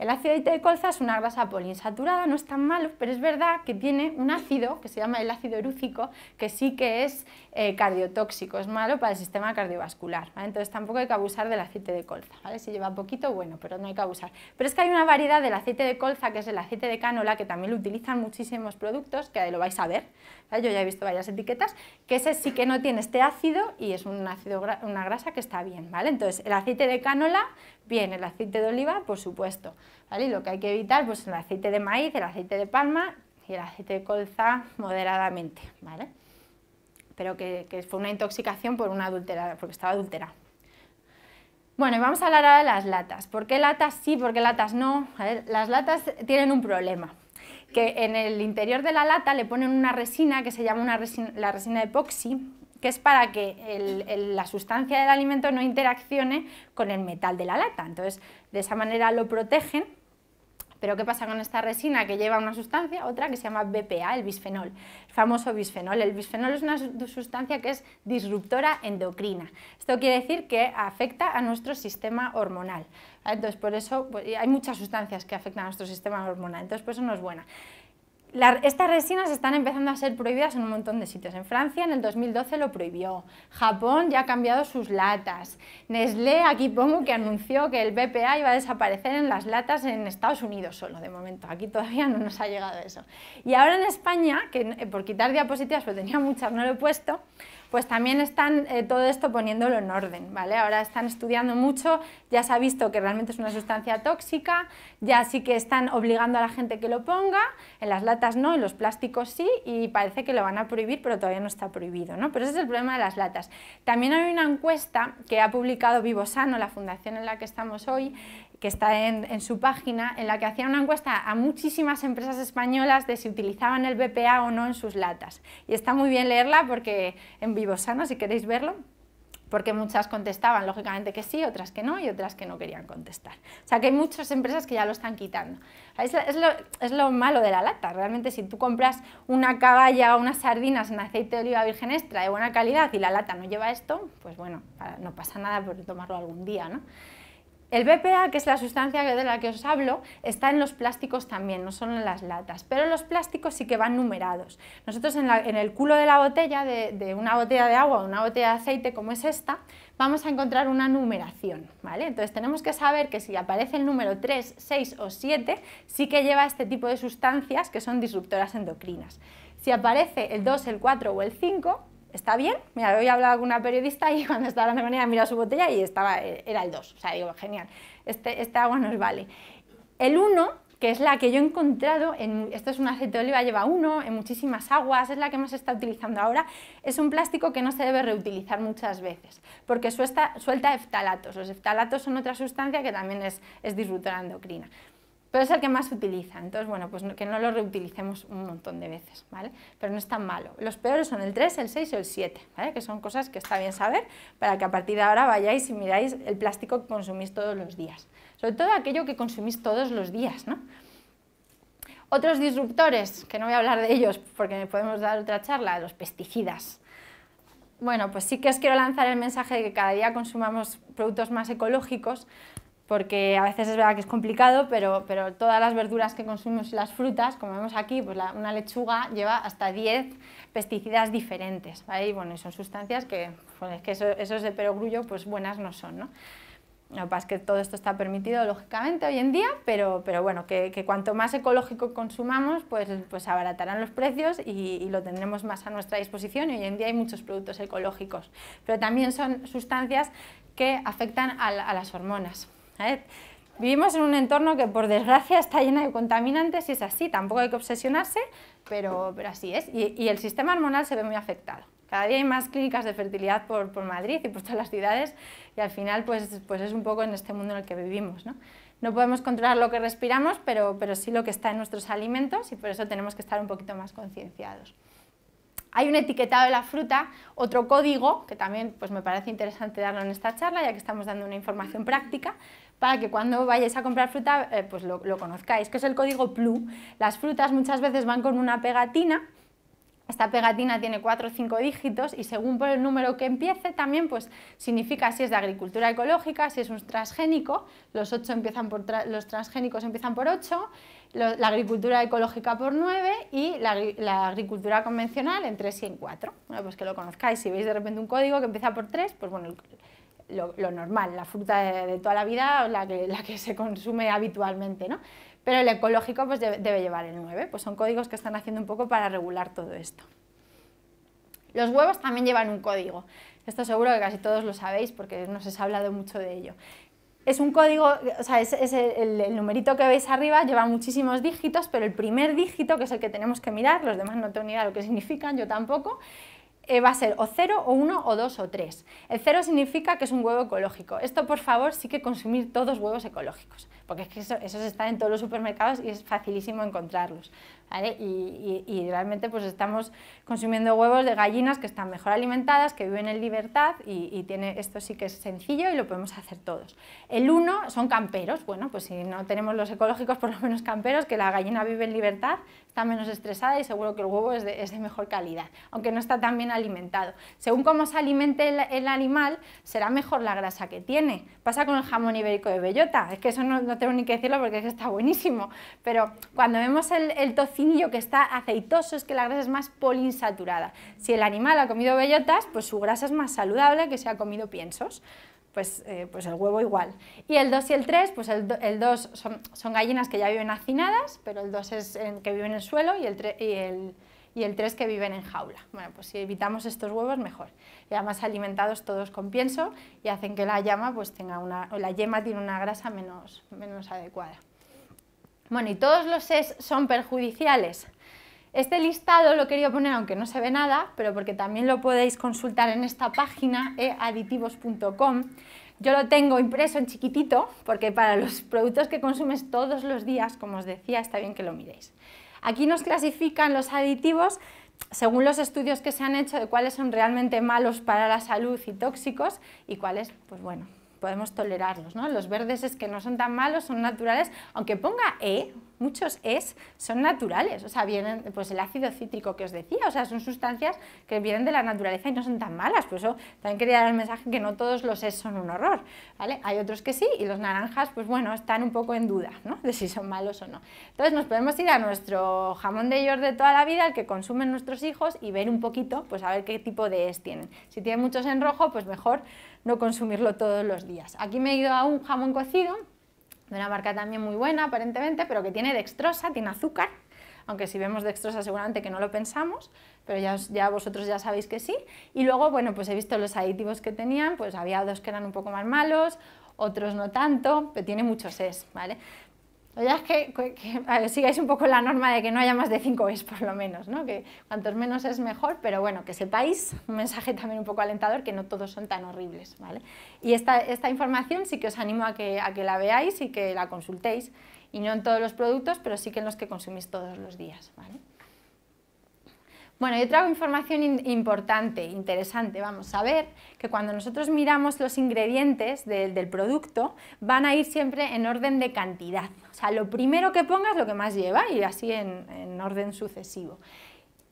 El aceite de colza es una grasa poliinsaturada, no es tan malo, pero es verdad que tiene un ácido que se llama el ácido erúcico, que sí que es eh, cardiotóxico, es malo para el sistema cardiovascular. Entonces tampoco hay que abusar del aceite de colza. ¿vale? Si lleva poquito, bueno, pero no hay que abusar. Pero es que hay una variedad del aceite de colza, que es el aceite de cánola, que también lo utilizan muchísimos productos, que lo vais a ver. Yo ya he visto varias etiquetas, que ese sí que no tiene este ácido y es un ácido, una grasa que está bien. ¿vale? Entonces el aceite de cánola Bien, el aceite de oliva, por supuesto, ¿vale? Y lo que hay que evitar, pues el aceite de maíz, el aceite de palma y el aceite de colza moderadamente, ¿vale? Pero que, fue una intoxicación por una adulterada, porque estaba adulterada. Bueno, y vamos a hablar ahora de las latas. ¿Por qué latas sí, por qué latas no? Las latas tienen un problema, que en el interior de la lata le ponen una resina que se llama la resina epoxi, que es para que la sustancia del alimento no interaccione con el metal de la lata. Entonces, de esa manera lo protegen. Pero ¿qué pasa con esta resina que lleva una sustancia? Otra que se llama BPA, el bisfenol, el famoso bisfenol. El bisfenol es una sustancia que es disruptora endocrina. Esto quiere decir que afecta a nuestro sistema hormonal. Entonces, por eso pues, hay muchas sustancias que afectan a nuestro sistema hormonal. Entonces, por eso no es buena estas resinas están empezando a ser prohibidas en un montón de sitios. En Francia en el 2012 lo prohibió, Japón ya ha cambiado sus latas, Nestlé aquí pongo que anunció que el BPA iba a desaparecer en las latas en Estados Unidos solo de momento, aquí todavía no nos ha llegado eso. Y ahora en España, que eh, por quitar diapositivas, pues tenía muchas, no lo he puesto, pues también están eh, todo esto poniéndolo en orden, ¿vale? Ahora están estudiando mucho ya se ha visto que realmente es una sustancia tóxica, ya sí que están obligando a la gente que lo ponga, en las latas no, en los plásticos sí, y parece que lo van a prohibir, pero todavía no está prohibido, ¿no? Pero ese es el problema de las latas. También hay una encuesta que ha publicado Vivosano, la fundación en la que estamos hoy, que está en, en, su página, en la que hacía una encuesta a muchísimas empresas españolas de si utilizaban el BPA o no en sus latas. Y está muy bien leerla porque en Vivosano, si queréis verlo, porque muchas contestaban lógicamente que sí, otras que no y otras que no querían contestar. O sea que hay muchas empresas que ya lo están quitando. Es, lo, lo, malo de la lata, realmente si tú compras una caballa o unas sardinas en aceite de oliva virgen extra de buena calidad y la lata no lleva esto, pues bueno, no pasa nada por tomarlo algún día, ¿no? El BPA, que es la sustancia de la que os hablo, está en los plásticos también, no solo en las latas, pero los plásticos sí que van numerados. Nosotros en, el culo de la botella, de, una botella de agua o una botella de aceite como es esta, vamos a encontrar una numeración, ¿vale? Entonces tenemos que saber que si aparece el número 3, 6 o 7, sí que lleva este tipo de sustancias que son disruptoras endocrinas. Si aparece el 2, el 4 o el 5, ¿está bien? Mira, hoy hablado con una periodista y cuando estaba hablando con ella su botella y estaba, eh, era el 2. O sea, digo, genial, este, este agua nos vale. El 1, que es la que yo he encontrado, esto es un aceite de oliva, lleva 1 en muchísimas aguas, es la que más está utilizando ahora, es un plástico que no se debe reutilizar muchas veces, porque suelta, eftalatos. Los eftalatos son otra sustancia que también es, es disruptora endocrina pero es el que más se utiliza. Entonces, bueno, pues que no lo reutilicemos un montón de veces, ¿vale? Pero no es tan malo. Los peores son el 3, el 6 o el 7, ¿vale? Que son cosas que está bien saber para que a partir de ahora vayáis y miráis el plástico que consumís todos los días. Sobre todo aquello que consumís todos los días, ¿no? Otros disruptores, que no voy a hablar de ellos porque me podemos dar otra charla, los pesticidas. Bueno, pues sí que os quiero lanzar el mensaje de que cada día consumamos productos más ecológicos, porque a veces es verdad que es complicado, pero, todas las verduras que consumimos y las frutas, como vemos aquí, pues una lechuga lleva hasta 10 pesticidas diferentes, Y bueno, y son sustancias que, eso, es de perogrullo, pues buenas no son, ¿no? Lo que pasa es que todo esto está permitido, lógicamente, hoy en día, pero, bueno, que, cuanto más ecológico consumamos, pues, pues abaratarán los precios y, lo tendremos más a nuestra disposición. Y hoy en día hay muchos productos ecológicos, pero también son sustancias que afectan a las hormonas. Vivimos en un entorno que por desgracia está lleno de contaminantes y es así, tampoco hay que obsesionarse, pero, pero así es. Y, y, el sistema hormonal se ve muy afectado. Cada día hay más clínicas de fertilidad por, por, Madrid y por todas las ciudades y al final pues, pues es un poco en este mundo en el que vivimos. ¿no? no podemos controlar lo que respiramos, pero, pero sí lo que está en nuestros alimentos y por eso tenemos que estar un poquito más concienciados. Hay un etiquetado de la fruta, otro código, que también pues, me parece interesante darlo en esta charla, ya que estamos dando una información práctica, para que cuando vayáis a comprar fruta eh, pues lo, conozcáis, que es el código PLU. Las frutas muchas veces van con una pegatina, esta pegatina tiene 4 o 5 dígitos y según por el número que empiece también pues significa si es de agricultura ecológica, si es un transgénico, los, empiezan por los transgénicos empiezan por 8, la agricultura ecológica por 9 y la, agricultura convencional en 3 y en 4. Bueno, pues que lo conozcáis, si veis de repente un código que empieza por 3, pues bueno, lo, normal, la fruta de, toda la vida, la que, la que se consume habitualmente, ¿no? Pero el ecológico pues, debe llevar el 9, pues son códigos que están haciendo un poco para regular todo esto. Los huevos también llevan un código, esto seguro que casi todos lo sabéis porque no se ha hablado mucho de ello. Es un código, o sea, es, el, numerito que veis arriba lleva muchísimos dígitos, pero el primer dígito, que es el que tenemos que mirar, los demás no tengo ni idea lo que significan, yo tampoco, eh, va a ser o 0 o 1 o 2 o 3. El 0 significa que es un huevo ecológico. Esto, por favor, sí que consumir todos huevos ecológicos, porque esos están en todos los supermercados y es facilísimo encontrarlos y, realmente pues estamos consumiendo huevos de gallinas que están mejor alimentadas, que viven en libertad y, tiene, esto sí que es sencillo y lo podemos hacer todos. El uno son camperos, bueno, pues si no tenemos los ecológicos, por lo menos camperos, que la gallina vive en libertad, está menos estresada y seguro que el huevo es de, mejor calidad, aunque no está tan bien alimentado. Según cómo se alimente el, animal, será mejor la grasa que tiene. Pasa con el jamón ibérico de bellota, es que eso no, tengo ni que decirlo porque es que está buenísimo, pero cuando vemos el, el tocino, que está aceitoso, es que la grasa es más poliinsaturada. Si el animal ha comido bellotas, pues su grasa es más saludable que si ha comido piensos. Pues, eh, pues, el huevo igual. Y el 2 y el 3, pues el, 2 son, gallinas que ya viven hacinadas, pero el 2 es que viven en el suelo y el, 3, y, el, y que viven en jaula. Bueno, pues si evitamos estos huevos, mejor. Y además alimentados todos con pienso y hacen que la llama pues tenga una, la yema tiene una grasa menos, menos adecuada. Bueno, y todos los es son perjudiciales. Este listado lo quería poner, aunque no se ve nada, pero porque también lo podéis consultar en esta página, eaditivos.com. Yo lo tengo impreso en chiquitito, porque para los productos que consumes todos los días, como os decía, está bien que lo miréis. Aquí nos clasifican los aditivos según los estudios que se han hecho de cuáles son realmente malos para la salud y tóxicos y cuáles, pues bueno, podemos tolerarlos. ¿no? Los verdes es que no son tan malos, son naturales, aunque ponga E, muchos es son naturales, o sea, vienen, pues el ácido cítrico que os decía, o sea, son sustancias que vienen de la naturaleza y no son tan malas, por eso también quería dar el mensaje que no todos los es son un horror, ¿vale? Hay otros que sí y los naranjas, pues bueno, están un poco en duda, ¿no? De si son malos o no. Entonces nos podemos ir a nuestro jamón de york de toda la vida, el que consumen nuestros hijos y ver un poquito, pues a ver qué tipo de es tienen. Si tienen muchos en rojo, pues mejor no consumirlo todos los días. Aquí me he ido a un jamón cocido, de una marca también muy buena aparentemente, pero que tiene dextrosa, tiene azúcar, aunque si vemos dextrosa seguramente que no lo pensamos, pero ya, ya, vosotros ya sabéis que sí. Y luego, bueno, pues he visto los aditivos que tenían, pues había dos que eran un poco más malos, otros no tanto, pero tiene muchos es, ¿vale? La verdad es que, sigáis un poco la norma de que no haya más de 5 es por lo menos, ¿no? que cuantos menos es mejor, pero bueno, que sepáis, un mensaje también un poco alentador, que no todos son tan horribles. ¿vale? Y esta, esta información sí que os animo a que, a que la veáis y que la consultéis, y no en todos los productos, pero sí que en los que consumís todos los días. ¿vale? Bueno, y otra información importante, interesante. Vamos a ver que cuando nosotros miramos los ingredientes del producto, van a ir siempre en orden de cantidad. O sea, lo primero que pongas lo que más lleva y así en, orden sucesivo.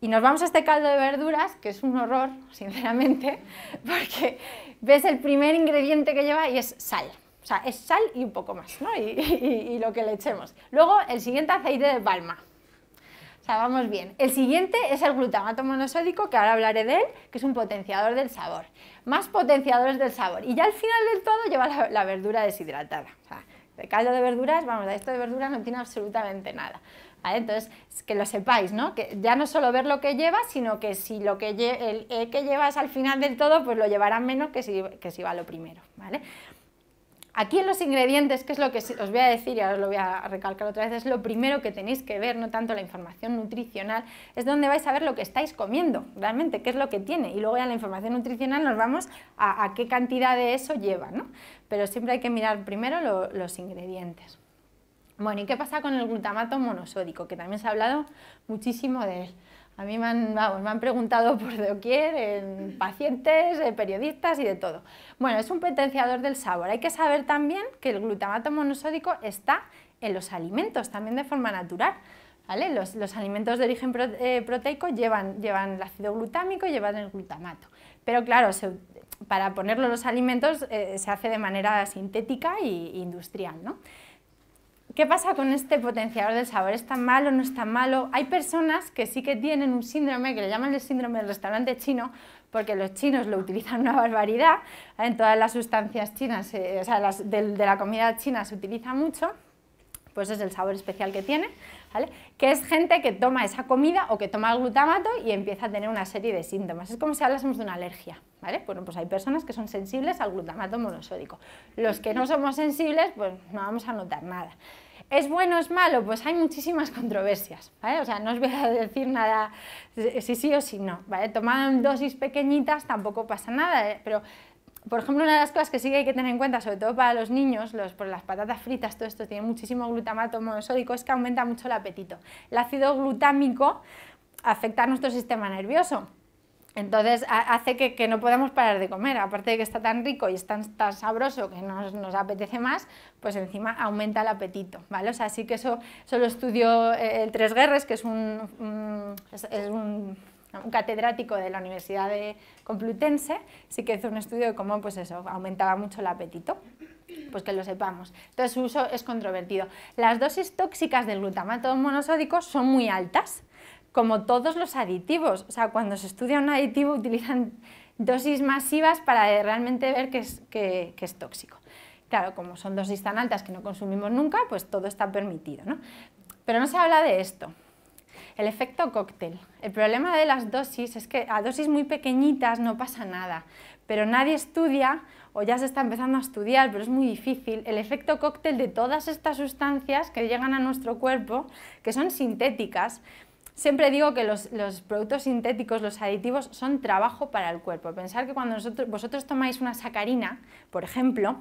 Y nos vamos a este caldo de verduras, que es un horror, sinceramente, porque ves el primer ingrediente que lleva y es sal. O sea, es sal y un poco más, ¿no? y lo que le echemos. Luego, el siguiente aceite de palma vamos bien. El siguiente es el glutamato monosódico, que ahora hablaré de él, que es un potenciador del sabor. Más potenciadores del sabor. Y ya al final del todo lleva la, verdura deshidratada. O sea, de caldo de verduras, vamos, de esto de verduras no tiene absolutamente nada. Entonces, que lo sepáis, ¿no? Que ya no solo ver lo que lleva, sino que si lo que el E que llevas al final del todo, pues lo llevarán menos que si, que si va lo primero, ¿vale? Aquí en los ingredientes, que es lo que os voy a decir y ahora os lo voy a recalcar otra vez, es lo primero que tenéis que ver, no tanto la información nutricional, es donde vais a ver lo que estáis comiendo realmente, qué es lo que tiene. Y luego ya en la información nutricional nos vamos a, qué cantidad de eso lleva, ¿no? Pero siempre hay que mirar primero los ingredientes. Bueno, ¿y qué pasa con el glutamato monosódico? Que también se ha hablado muchísimo de él. A mí me han, preguntado por doquier en pacientes, periodistas y de todo. Bueno, es un potenciador del sabor. Hay que saber también que el glutamato monosódico está en los alimentos, también de forma natural. Los, alimentos de origen eh, proteico llevan, llevan el ácido glutámico y llevan el glutamato. Pero claro, para ponerlo en los alimentos eh, se hace de manera sintética e industrial. ¿Qué pasa con este potenciador del sabor? ¿Es tan malo? ¿No es tan malo? Hay personas que sí que tienen un síndrome que le llaman el síndrome del restaurante chino porque los chinos lo utilizan una barbaridad. En todas las sustancias chinas, eh, o sea, las de, de la comida china se utiliza mucho pues es el sabor especial que tiene, ¿vale? que es gente que toma esa comida o que toma el glutamato y empieza a tener una serie de síntomas. Es como si hablásemos de una alergia. ¿vale? Bueno, pues hay personas que son sensibles al glutamato monosódico. Los que no somos sensibles, pues no vamos a notar nada. ¿Es bueno, es malo? Pues hay muchísimas controversias, ¿vale? O sea, no os voy a decir nada si sí o si no, ¿vale? tomar dosis pequeñitas, tampoco pasa nada, ¿eh? pero por ejemplo, una de las cosas que sí que hay que tener en cuenta, sobre todo para los niños, por las patatas fritas, todo esto tiene muchísimo glutamato monosódico, es que aumenta mucho el apetito. El ácido glutámico afecta a nuestro sistema nervioso. Entonces hace que, no podamos parar de comer, aparte de que está tan rico y es tan, sabroso que nos, apetece más, pues encima aumenta el apetito, ¿vale? O sea, sí que eso, lo estudió eh, el Tres Guerres, que es un, catedrático de la Universidad Complutense, sí que hizo un estudio de cómo pues eso, aumentaba mucho el apetito, pues que lo sepamos. Entonces su uso es controvertido. Las dosis tóxicas del glutamato monosódico son muy altas, como todos los aditivos. O sea, cuando se estudia un aditivo utilizan dosis masivas para realmente ver que es, tóxico. Claro, como son dosis tan altas que no consumimos nunca, pues todo está permitido. ¿no? Pero no se habla de esto. El efecto cóctel. El problema de las dosis es que a dosis muy pequeñitas no pasa nada, pero nadie estudia, o ya se está empezando a estudiar, pero es muy difícil, el efecto cóctel de todas estas sustancias que llegan a nuestro cuerpo, que son sintéticas, Siempre digo que los, productos sintéticos, los aditivos, son trabajo para el cuerpo. Pensar que cuando nosotros, vosotros tomáis una sacarina, por ejemplo,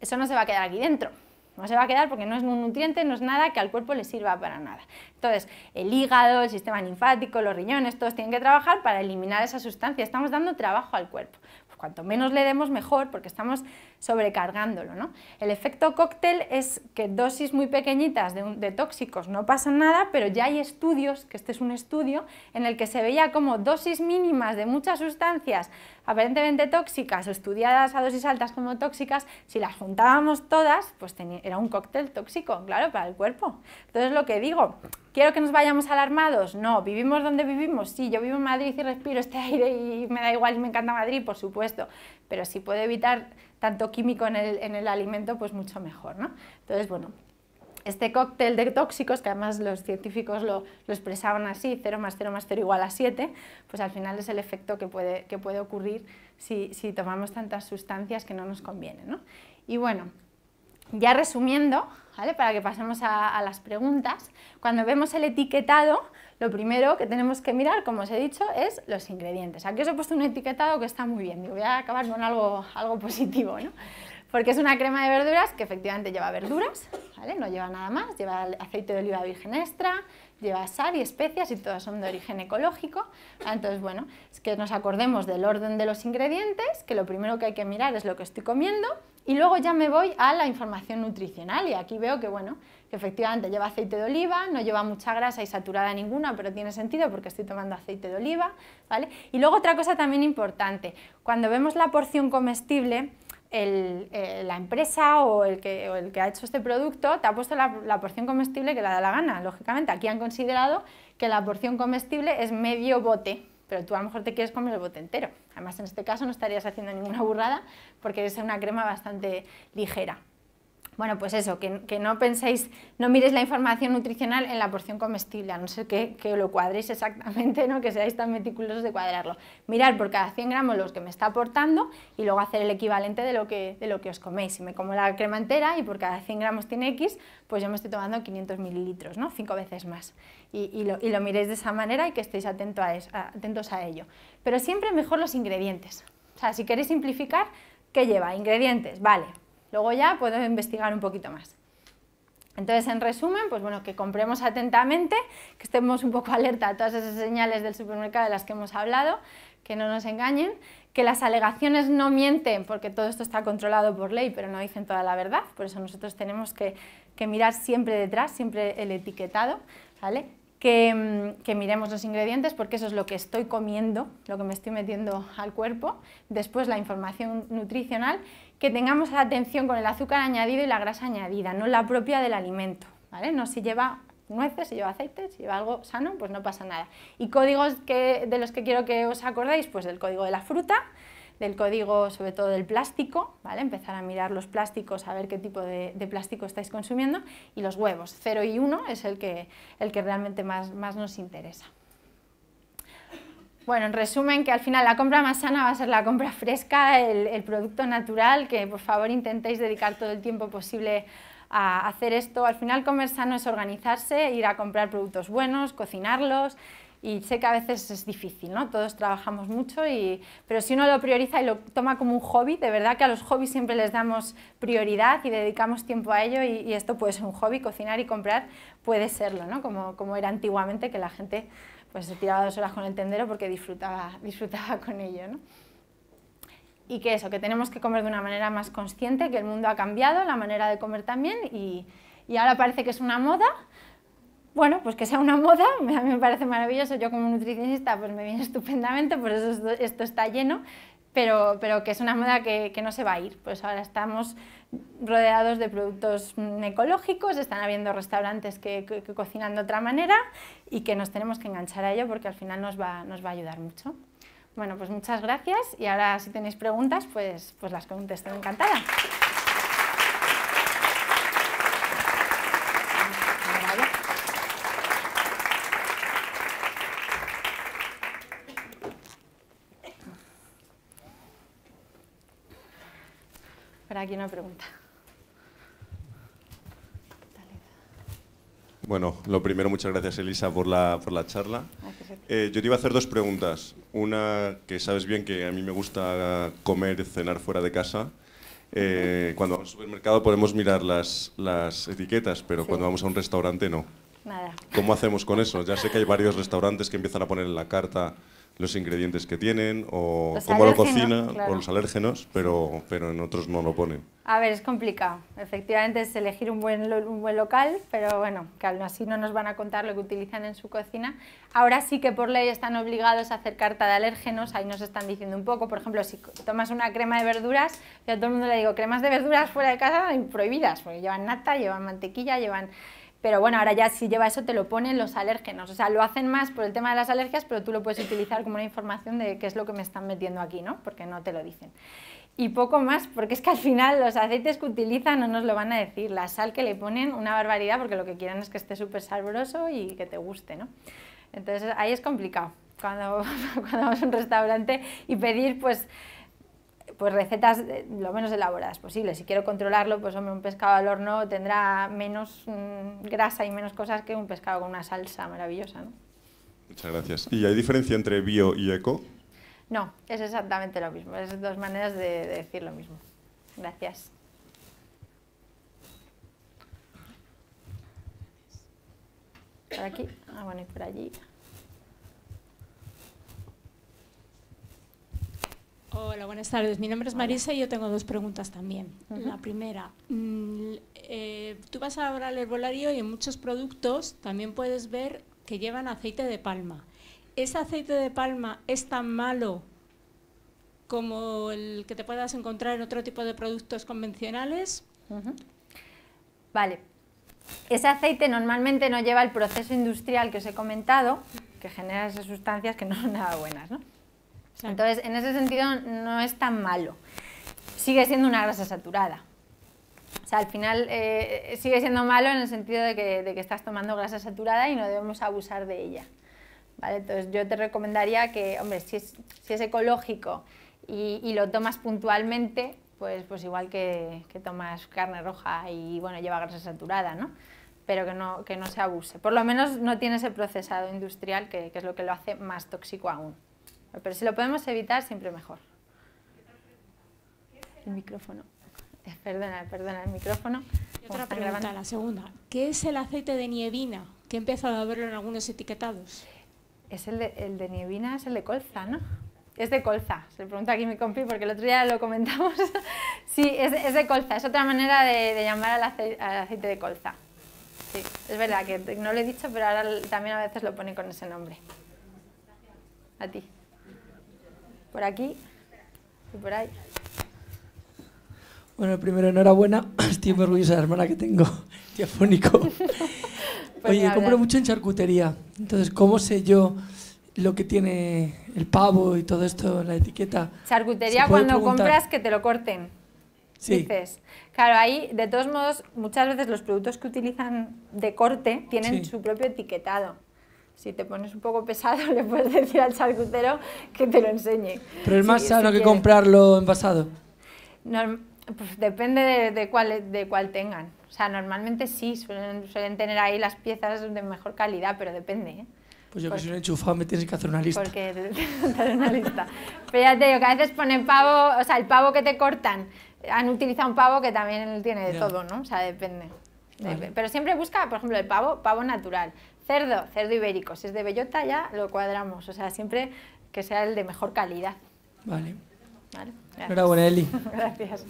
eso no se va a quedar aquí dentro. No se va a quedar porque no es un nutriente, no es nada que al cuerpo le sirva para nada. Entonces, el hígado, el sistema linfático, los riñones, todos tienen que trabajar para eliminar esa sustancia. Estamos dando trabajo al cuerpo. Pues cuanto menos le demos, mejor, porque estamos sobrecargándolo. ¿no? El efecto cóctel es que dosis muy pequeñitas de, tóxicos no pasan nada, pero ya hay estudios, que este es un estudio, en el que se veía como dosis mínimas de muchas sustancias aparentemente tóxicas o estudiadas a dosis altas como tóxicas, si las juntábamos todas, pues tenía, era un cóctel tóxico, claro, para el cuerpo. Entonces lo que digo, ¿quiero que nos vayamos alarmados? No, ¿vivimos donde vivimos? Sí, yo vivo en Madrid y respiro este aire y me da igual y me encanta Madrid, por supuesto, pero si puedo evitar tanto químico en el, alimento, pues mucho mejor. ¿no? Entonces, bueno, este cóctel de tóxicos, que además los científicos lo, lo, expresaban así, 0 más 0 más 0 igual a 7, pues al final es el efecto que puede, ocurrir si, tomamos tantas sustancias que no nos convienen. Y bueno, ya resumiendo, para que pasemos a las preguntas, cuando vemos el etiquetado, lo primero que tenemos que mirar, como os he dicho, es los ingredientes. Aquí os he puesto un etiquetado que está muy bien. voy a acabar con algo, algo positivo, ¿no? Porque es una crema de verduras que efectivamente lleva verduras, ¿vale? No lleva nada más, lleva aceite de oliva virgen extra, lleva sal y especias y todas son de origen ecológico. Ah, entonces, bueno, es que nos acordemos del orden de los ingredientes, que lo primero que hay que mirar es lo que estoy comiendo y luego ya me voy a la información nutricional y aquí veo que, bueno, efectivamente lleva aceite de oliva, no lleva mucha grasa y saturada ninguna, pero tiene sentido porque estoy tomando aceite de oliva, ¿vale? Y luego otra cosa también importante, cuando vemos la porción comestible, eh, la empresa o el, que, ha hecho este producto te ha puesto la, la, porción comestible que le da la gana, lógicamente. Aquí han considerado que la porción comestible es medio bote, pero tú a lo mejor te quieres comer el bote entero. Además, en este caso no estarías haciendo ninguna burrada porque es una crema bastante ligera. Bueno, pues eso, que, no penséis, no miréis la información nutricional en la porción comestible, a no sé que, lo cuadréis exactamente, ¿no? que seáis tan meticulosos de cuadrarlo. Mirar por cada 100 gramos los que me está aportando y luego hacer el equivalente de lo, que, de lo que os coméis. Si me como la crema entera y por cada 100 gramos tiene X, pues yo me estoy tomando 500 mililitros, ¿no? cinco veces más. Y, lo, miréis de esa manera y que estéis atentos a ello. Pero siempre mejor los ingredientes. O sea, si queréis simplificar, ¿qué lleva? Ingredientes, vale, Luego ya puedo investigar un poquito más. Entonces, en resumen, pues bueno, que compremos atentamente, que estemos un poco alerta a todas esas señales del supermercado de las que hemos hablado, que no nos engañen, que las alegaciones no mienten, porque todo esto está controlado por ley, pero no dicen toda la verdad, por eso nosotros tenemos que, mirar siempre detrás, siempre el etiquetado, ¿vale? Que, que, miremos los ingredientes porque eso es lo que estoy comiendo, lo que me estoy metiendo al cuerpo, después la información nutricional que tengamos atención con el azúcar añadido y la grasa añadida, no la propia del alimento. ¿vale? No si lleva nueces, si lleva aceite, si lleva algo sano, pues no pasa nada. Y códigos que, de los que quiero que os acordéis, pues del código de la fruta, del código sobre todo del plástico, ¿vale? empezar a mirar los plásticos, a ver qué tipo de, plástico estáis consumiendo, y los huevos, 0 y 1 es el que, el que realmente más nos interesa. Bueno, en resumen, que al final la compra más sana va a ser la compra fresca, el, producto natural, que por favor intentéis dedicar todo el tiempo posible a hacer esto. Al final comer sano es organizarse, ir a comprar productos buenos, cocinarlos, y sé que a veces es difícil, ¿no? Todos trabajamos mucho, y, pero si uno lo prioriza y lo toma como un hobby, de verdad que a los hobbies siempre les damos prioridad y dedicamos tiempo a ello y, y esto puede ser un hobby, cocinar y comprar puede serlo, ¿no? Como, como era antiguamente que la gente pues se tiraba dos horas con el tendero porque disfrutaba, disfrutaba con ello. ¿no? Y que eso, que tenemos que comer de una manera más consciente, que el mundo ha cambiado, la manera de comer también, y, ahora parece que es una moda. Bueno, pues que sea una moda, a mí me parece maravilloso, yo como nutricionista pues me viene estupendamente, por eso esto está lleno, pero, pero que es una moda que, no se va a ir. Pues ahora estamos rodeados de productos ecológicos, están habiendo restaurantes que, cocinan de otra manera y que nos tenemos que enganchar a ello porque al final nos va, nos va a ayudar mucho. Bueno, pues muchas gracias y ahora si tenéis preguntas, pues, pues las contesto encantada. aquí una pregunta. Bueno, lo primero, muchas gracias Elisa por la, charla. Eh, yo te iba a hacer dos preguntas. Una que sabes bien que a mí me gusta comer, y cenar fuera de casa. Eh, cuando vamos al supermercado podemos mirar las, etiquetas, pero cuando vamos a un restaurante no. ¿Cómo hacemos con eso? Ya sé que hay varios restaurantes que empiezan a poner en la carta los ingredientes que tienen o cómo lo cocina o los alérgenos, pero, pero en otros no lo ponen. A ver, es complicado. Efectivamente es elegir un buen, un buen local, pero bueno, que así no nos van a contar lo que utilizan en su cocina. Ahora sí que por ley están obligados a hacer carta de alérgenos, ahí nos están diciendo un poco. Por ejemplo, si tomas una crema de verduras, yo a todo el mundo le digo, cremas de verduras fuera de casa prohibidas, porque llevan nata, llevan mantequilla, llevan... Pero bueno, ahora ya si lleva eso te lo ponen los alérgenos. O sea, lo hacen más por el tema de las alergias, pero tú lo puedes utilizar como una información de qué es lo que me están metiendo aquí, ¿no? Porque no te lo dicen. Y poco más, porque es que al final los aceites que utilizan no nos lo van a decir. La sal que le ponen, una barbaridad, porque lo que quieren es que esté súper sabroso y que te guste, ¿no? Entonces ahí es complicado. Cuando, cuando vamos a un restaurante y pedir, pues pues recetas eh, lo menos elaboradas posible. Si quiero controlarlo, pues hombre, un pescado al horno tendrá menos mm, grasa y menos cosas que un pescado con una salsa maravillosa. ¿no? Muchas gracias. ¿Y hay diferencia entre bio y eco? No, es exactamente lo mismo. Es dos maneras de, de decir lo mismo. Gracias. Por aquí. Ah, bueno, por allí. Hola, buenas tardes. Mi nombre es Marisa y yo tengo dos preguntas también. La primera, mm, eh, tú vas ahora al herbolario y en muchos productos también puedes ver que llevan aceite de palma. ¿Ese aceite de palma es tan malo como el que te puedas encontrar en otro tipo de productos convencionales? Vale. Ese aceite normalmente no lleva el proceso industrial que os he comentado, que genera esas sustancias que no son nada buenas, ¿no? Entonces, en ese sentido no es tan malo. Sigue siendo una grasa saturada. O sea, al final eh, sigue siendo malo en el sentido de que, estás tomando grasa saturada y no debemos abusar de ella. ¿Vale? Entonces, yo te recomendaría que, hombre, si es, ecológico y, lo tomas puntualmente, pues, pues, igual que, tomas carne roja y bueno, lleva grasa saturada, ¿no? Pero que no, que no se abuse. Por lo menos no tiene ese procesado industrial que es lo que lo hace más tóxico aún. Pero si lo podemos evitar, siempre mejor. El micrófono. Perdona, perdona, el micrófono. Y otra pregunta, la segunda. ¿Qué es el aceite de nievina? Que he empezado a verlo en algunos etiquetados. Es el de, el nievina, es el de colza, ¿no? Es de colza, se pregunta aquí mi compi porque el otro día lo comentamos. sí, es, de colza, es otra manera de, llamar al aceite, de colza. Sí, es verdad que no lo he dicho, pero ahora también a veces lo pone con ese nombre. A ti por aquí y por ahí. Bueno, primero enhorabuena, estoy muy orgullosa de la hermana que tengo, diafónico. Pues Oye, compro mucho en charcutería, entonces, ¿cómo sé yo lo que tiene el pavo y todo esto, en la etiqueta? Charcutería cuando compras que te lo corten. Sí. Dices. Claro, ahí, de todos modos, muchas veces los productos que utilizan de corte tienen su propio etiquetado si te pones un poco pesado, le puedes decir al charcutero que te lo enseñe. Pero es más sano que comprarlo envasado. Pues depende de, cuál, de cuál tengan. O sea, normalmente sí, suelen, tener ahí las piezas de mejor calidad, pero depende. ¿eh? Pues yo que soy un enchufado me tienes que hacer una lista. Porque tienes que hacer una lista. Fíjate, yo que a veces ponen pavo, o sea, el pavo que te cortan, han utilizado un pavo que también tiene de todo, ¿no? O sea, depende. Pero siempre busca, por ejemplo, el pavo, pavo natural. Cerdo, cerdo ibérico. Si es de bellota ya lo cuadramos. O sea, siempre que sea el de mejor calidad. Vale. gracias. Enhorabuena, Eli. gracias.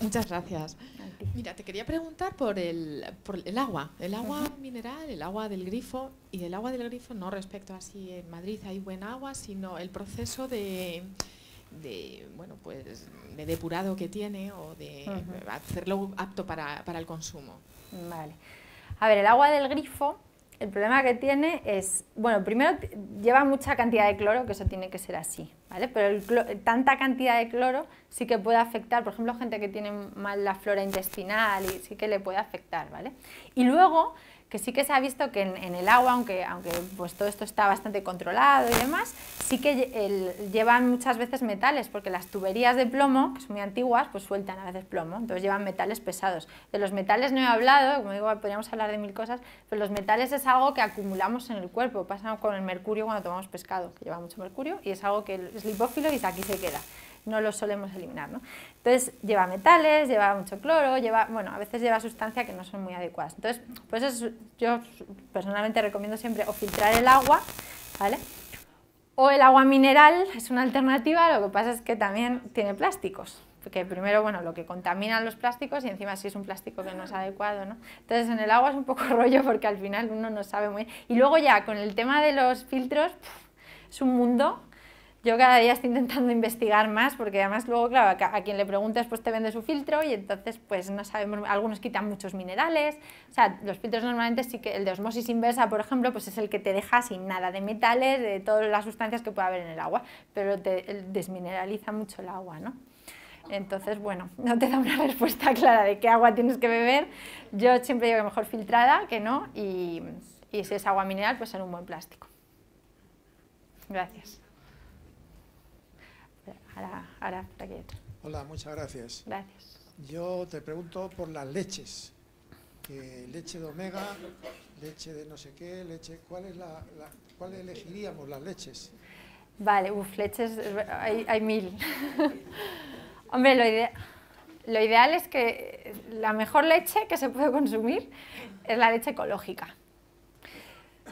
Muchas gracias. Mira, te quería preguntar por el, por el agua, el agua mineral, el agua del grifo, y el agua del grifo no respecto a si en Madrid hay buen agua, sino el proceso de de bueno pues de depurado que tiene o de hacerlo apto para, para, el consumo. Vale. A ver, el agua del grifo, el problema que tiene es, bueno, primero lleva mucha cantidad de cloro, que eso tiene que ser así, ¿vale? Pero tanta cantidad de cloro sí que puede afectar, por ejemplo, gente que tiene mal la flora intestinal y sí que le puede afectar, ¿vale? Y luego que sí que se ha visto que en, el agua, aunque, aunque pues, todo esto está bastante controlado y demás, sí que llevan muchas veces metales, porque las tuberías de plomo, que son muy antiguas, pues sueltan a veces plomo, entonces llevan metales pesados. De los metales no he hablado, como digo, podríamos hablar de mil cosas, pero los metales es algo que acumulamos en el cuerpo, pasa con el mercurio cuando tomamos pescado, que lleva mucho mercurio, y es algo que es lipófilo y aquí se queda no lo solemos eliminar. ¿no? Entonces lleva metales, lleva mucho cloro, lleva, bueno, a veces lleva sustancias que no son muy adecuadas. Entonces, pues yo personalmente recomiendo siempre o filtrar el agua, ¿vale? O el agua mineral es una alternativa, lo que pasa es que también tiene plásticos, porque primero, bueno, lo que contaminan los plásticos y encima si es un plástico que no es adecuado, ¿no? Entonces en el agua es un poco rollo porque al final uno no sabe muy bien. Y luego ya con el tema de los filtros, es un mundo yo cada día estoy intentando investigar más, porque además luego, claro, a, quien le preguntas, pues te vende su filtro y entonces, pues no sabemos, algunos quitan muchos minerales, o sea, los filtros normalmente sí que, el de osmosis inversa, por ejemplo, pues es el que te deja sin nada de metales, de todas las sustancias que pueda haber en el agua, pero te desmineraliza mucho el agua, ¿no? Entonces, bueno, no te da una respuesta clara de qué agua tienes que beber. Yo siempre digo que mejor filtrada que no, y, y si es agua mineral, pues en un buen plástico. Gracias. Hola, muchas gracias. Gracias. Yo te pregunto por las leches. leche de omega, leche de no sé qué, leche... ¿Cuál, es la, cuál elegiríamos las leches? Vale, uff, leches... Hay, hay mil. Hombre, lo, lo ideal es que la mejor leche que se puede consumir es la leche ecológica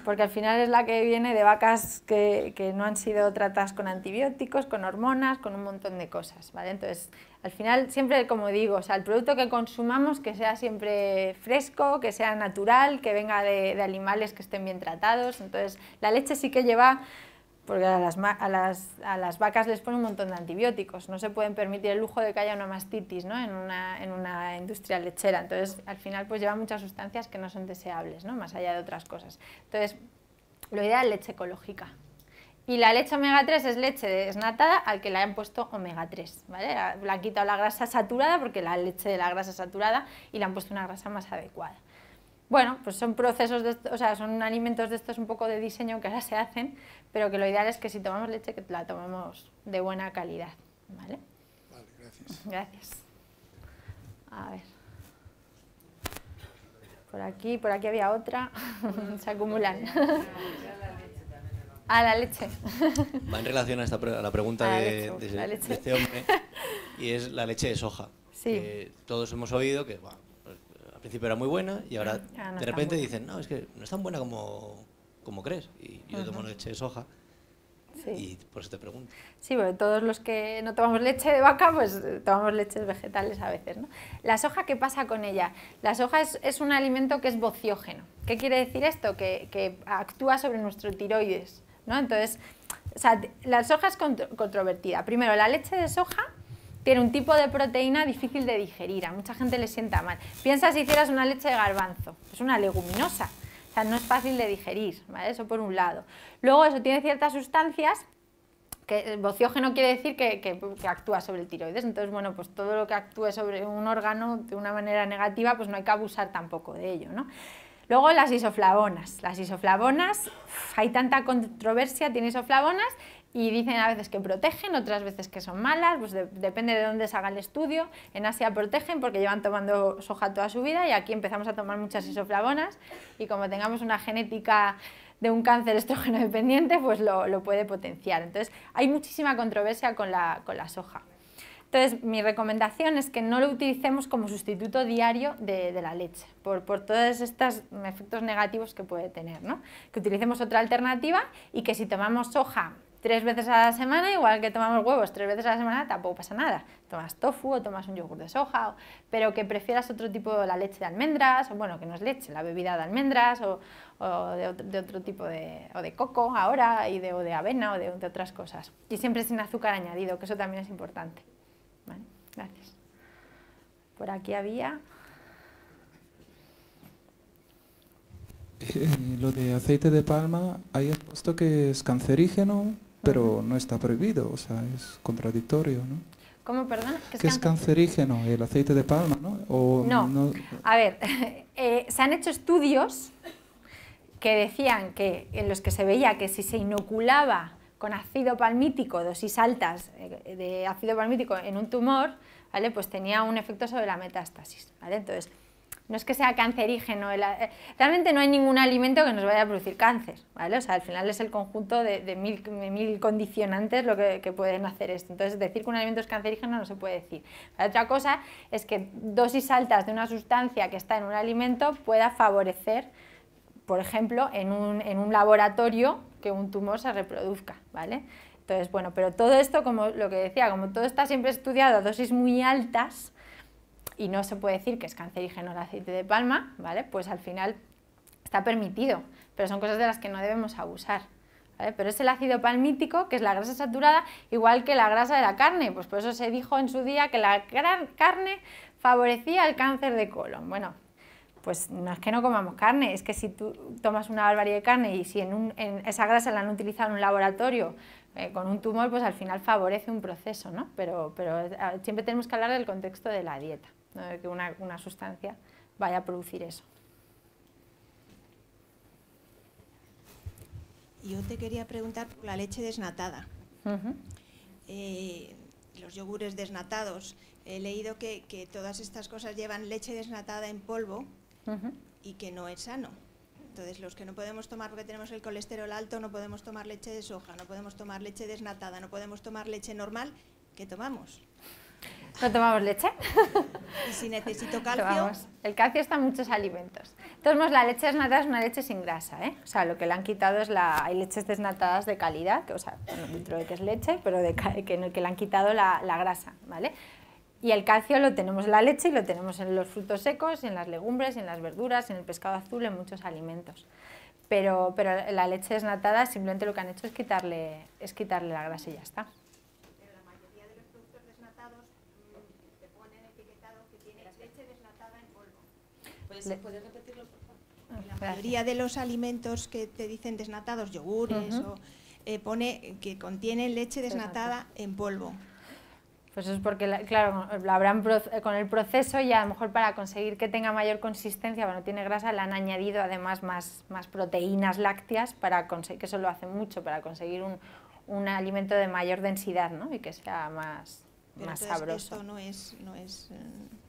porque al final es la que viene de vacas que, que, no han sido tratadas con antibióticos, con hormonas, con un montón de cosas, ¿vale? Entonces, al final, siempre como digo, o sea, el producto que consumamos que sea siempre fresco, que sea natural, que venga de, de animales que estén bien tratados, entonces la leche sí que lleva porque a las, a, las, a las, vacas les ponen un montón de antibióticos, no se pueden permitir el lujo de que haya una mastitis ¿no? en, una, industria lechera, entonces al final pues lleva muchas sustancias que no son deseables, ¿no? más allá de otras cosas. Entonces, lo ideal es leche ecológica. Y la leche omega 3 es leche desnatada al que le han puesto omega 3, ¿vale? Le han quitado la grasa saturada porque la leche de la grasa saturada y le han puesto una grasa más adecuada. Bueno, pues son procesos, de, o sea, son alimentos de estos un poco de diseño que ahora se hacen, pero que lo ideal es que si tomamos leche, que la tomemos de buena calidad, ¿vale? Vale, gracias. Gracias. A ver. Por aquí, por aquí había otra, se acumulan. A la leche. Va en relación a, esta, la pregunta de, este hombre, y es la leche de soja. Sí. todos hemos oído que bueno, principio era muy buena y ahora ah, de repente dicen, no, es que no es tan buena como, como crees. Y yo tomo leche de soja. Sí. Y por eso te pregunto. Sí, porque todos los que no tomamos leche de vaca, pues eh, tomamos leches vegetales a veces. ¿no? La soja, ¿qué pasa con ella? La soja es, un alimento que es bociógeno. ¿Qué quiere decir esto? Que, que actúa sobre nuestro tiroides. ¿no? Entonces, o sea, la soja es controvertida. Primero, la leche de soja tiene un tipo de proteína difícil de digerir, a mucha gente le sienta mal. Piensa si hicieras una leche de garbanzo, es una leguminosa, o sea, no es fácil de digerir, ¿vale? Eso por un lado. Luego eso tiene ciertas sustancias que el eh, bociógeno quiere decir que, actúa sobre el tiroides, entonces bueno, pues todo lo que actúe sobre un órgano de una manera negativa, pues no hay que abusar tampoco de ello, ¿no? Luego las isoflavonas, las isoflavonas, hay tanta controversia, tiene isoflavonas y dicen a veces que protegen, otras veces que son malas, pues depende de dónde se haga el estudio. En Asia protegen porque llevan tomando soja toda su vida y aquí empezamos a tomar muchas isoflavonas y como tengamos una genética de un cáncer estrógeno dependiente, pues lo, puede potenciar. Entonces hay muchísima controversia con la, soja. Entonces, mi recomendación es que no lo utilicemos como sustituto diario de, la leche, por, por todos estos efectos negativos que puede tener, ¿no? Que utilicemos otra alternativa y que si tomamos soja tres veces a la semana, igual que tomamos huevos tres veces a la semana, tampoco pasa nada. Tomas tofu o tomas un yogur de soja, pero que prefieras otro tipo, la leche de almendras, o bueno, que no es leche, la bebida de almendras, o, de, otro, tipo de, o de coco ahora, y de, o de avena, o de, otras cosas. Y siempre sin azúcar añadido, que eso también es importante. gracias. Por aquí había... Eh, lo de aceite de palma, ahí has puesto que es cancerígeno, pero no está prohibido, o sea, es contradictorio, ¿no? ¿Cómo, perdón? ¿Que, es, cancerígeno el aceite de palma, ¿no? no. no... A ver, eh, se han hecho estudios que decían que en los que se veía que si se inoculaba con ácido palmítico, dosis altas eh, de ácido palmítico en un tumor, ¿vale? pues tenía un efecto sobre la metástasis. ¿vale? Entonces, no es que sea cancerígeno. Eh, realmente no hay ningún alimento que nos vaya a producir cáncer, ¿vale? O sea, al final es el conjunto de, mil, condicionantes lo que, pueden hacer esto. Entonces, decir que un alimento es cancerígeno no se puede decir. La otra cosa es que dosis altas de una sustancia que está en un alimento pueda favorecer, por ejemplo, en un, laboratorio que un tumor se reproduzca, ¿vale? Entonces, bueno, pero todo esto, como lo que decía, como todo está siempre estudiado a dosis muy altas, y no se puede decir que es cancerígeno el aceite de palma, ¿vale? Pues al final está permitido, pero son cosas de las que no debemos abusar. Pero es el ácido palmítico, que es la grasa saturada, igual que la grasa de la carne. Pues por eso se dijo en su día que la carne favorecía el cáncer de colon. Bueno, pues no es que no comamos carne, es que si tú tomas una barbarie de carne y si en, esa grasa la han utilizado en un laboratorio eh, con un tumor, pues al final favorece un proceso, ¿no? Pero, pero eh, siempre tenemos que hablar del contexto de la dieta. ¿no? que una, sustancia vaya a producir eso. Yo te quería preguntar por la leche desnatada. Eh, los yogures desnatados. He leído que, todas estas cosas llevan leche desnatada en polvo y que no es sano. Entonces, los que no podemos tomar porque tenemos el colesterol alto, no podemos tomar leche de soja, no podemos tomar leche desnatada, no podemos tomar leche normal, ¿qué tomamos? No tomamos leche. Y si necesito calcio. El calcio está en muchos alimentos. Entonces, la leche desnatada es una leche sin grasa, ¿eh? O sea, lo que le han quitado es la. Hay leches desnatadas de calidad, que, o sea, dentro de que es leche, pero de, que, que le han quitado la, grasa, ¿vale? Y el calcio lo tenemos en la leche y lo tenemos en los frutos secos, en las legumbres, en las verduras, en el pescado azul, en muchos alimentos. Pero, la leche desnatada simplemente lo que han hecho es quitarle, es quitarle la grasa y ya está. ¿Puedes repetirlo, ah, la mayoría de los alimentos que te dicen desnatados, yogures, o, eh, pone que contienen leche desnatada en polvo. Pues es porque, claro, la habrán con el proceso y a lo mejor para conseguir que tenga mayor consistencia, bueno, tiene grasa, le han añadido además más, más proteínas lácteas, para conseguir, que eso lo hacen mucho, para conseguir un, alimento de mayor densidad ¿no? y que sea más, más sabroso. Esto no es, no es eh,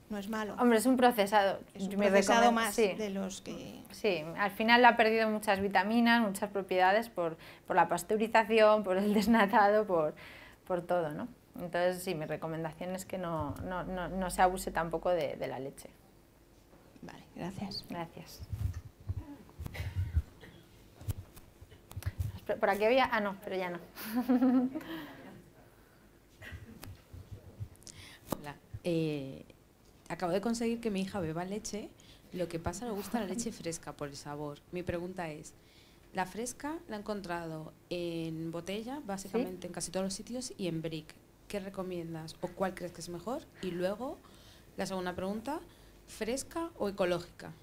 no es malo. Hombre, es un procesado. Es un procesado más de los que... Sí, al final ha perdido muchas vitaminas, muchas propiedades por, la pasteurización, por el desnatado, por, por todo, ¿no? Entonces, sí, mi recomendación es que no, se abuse tampoco de, la leche. Vale, gracias. Gracias. Por aquí había... Ah, no, pero ya no. Hola. Eh, acabo de conseguir que mi hija beba leche, lo que pasa le gusta la leche fresca por el sabor. Mi pregunta es, la fresca la he encontrado en botella, básicamente en casi todos los sitios, y en brick. ¿Qué recomiendas o cuál crees que es mejor? Y luego, la segunda pregunta, ¿fresca o ecológica?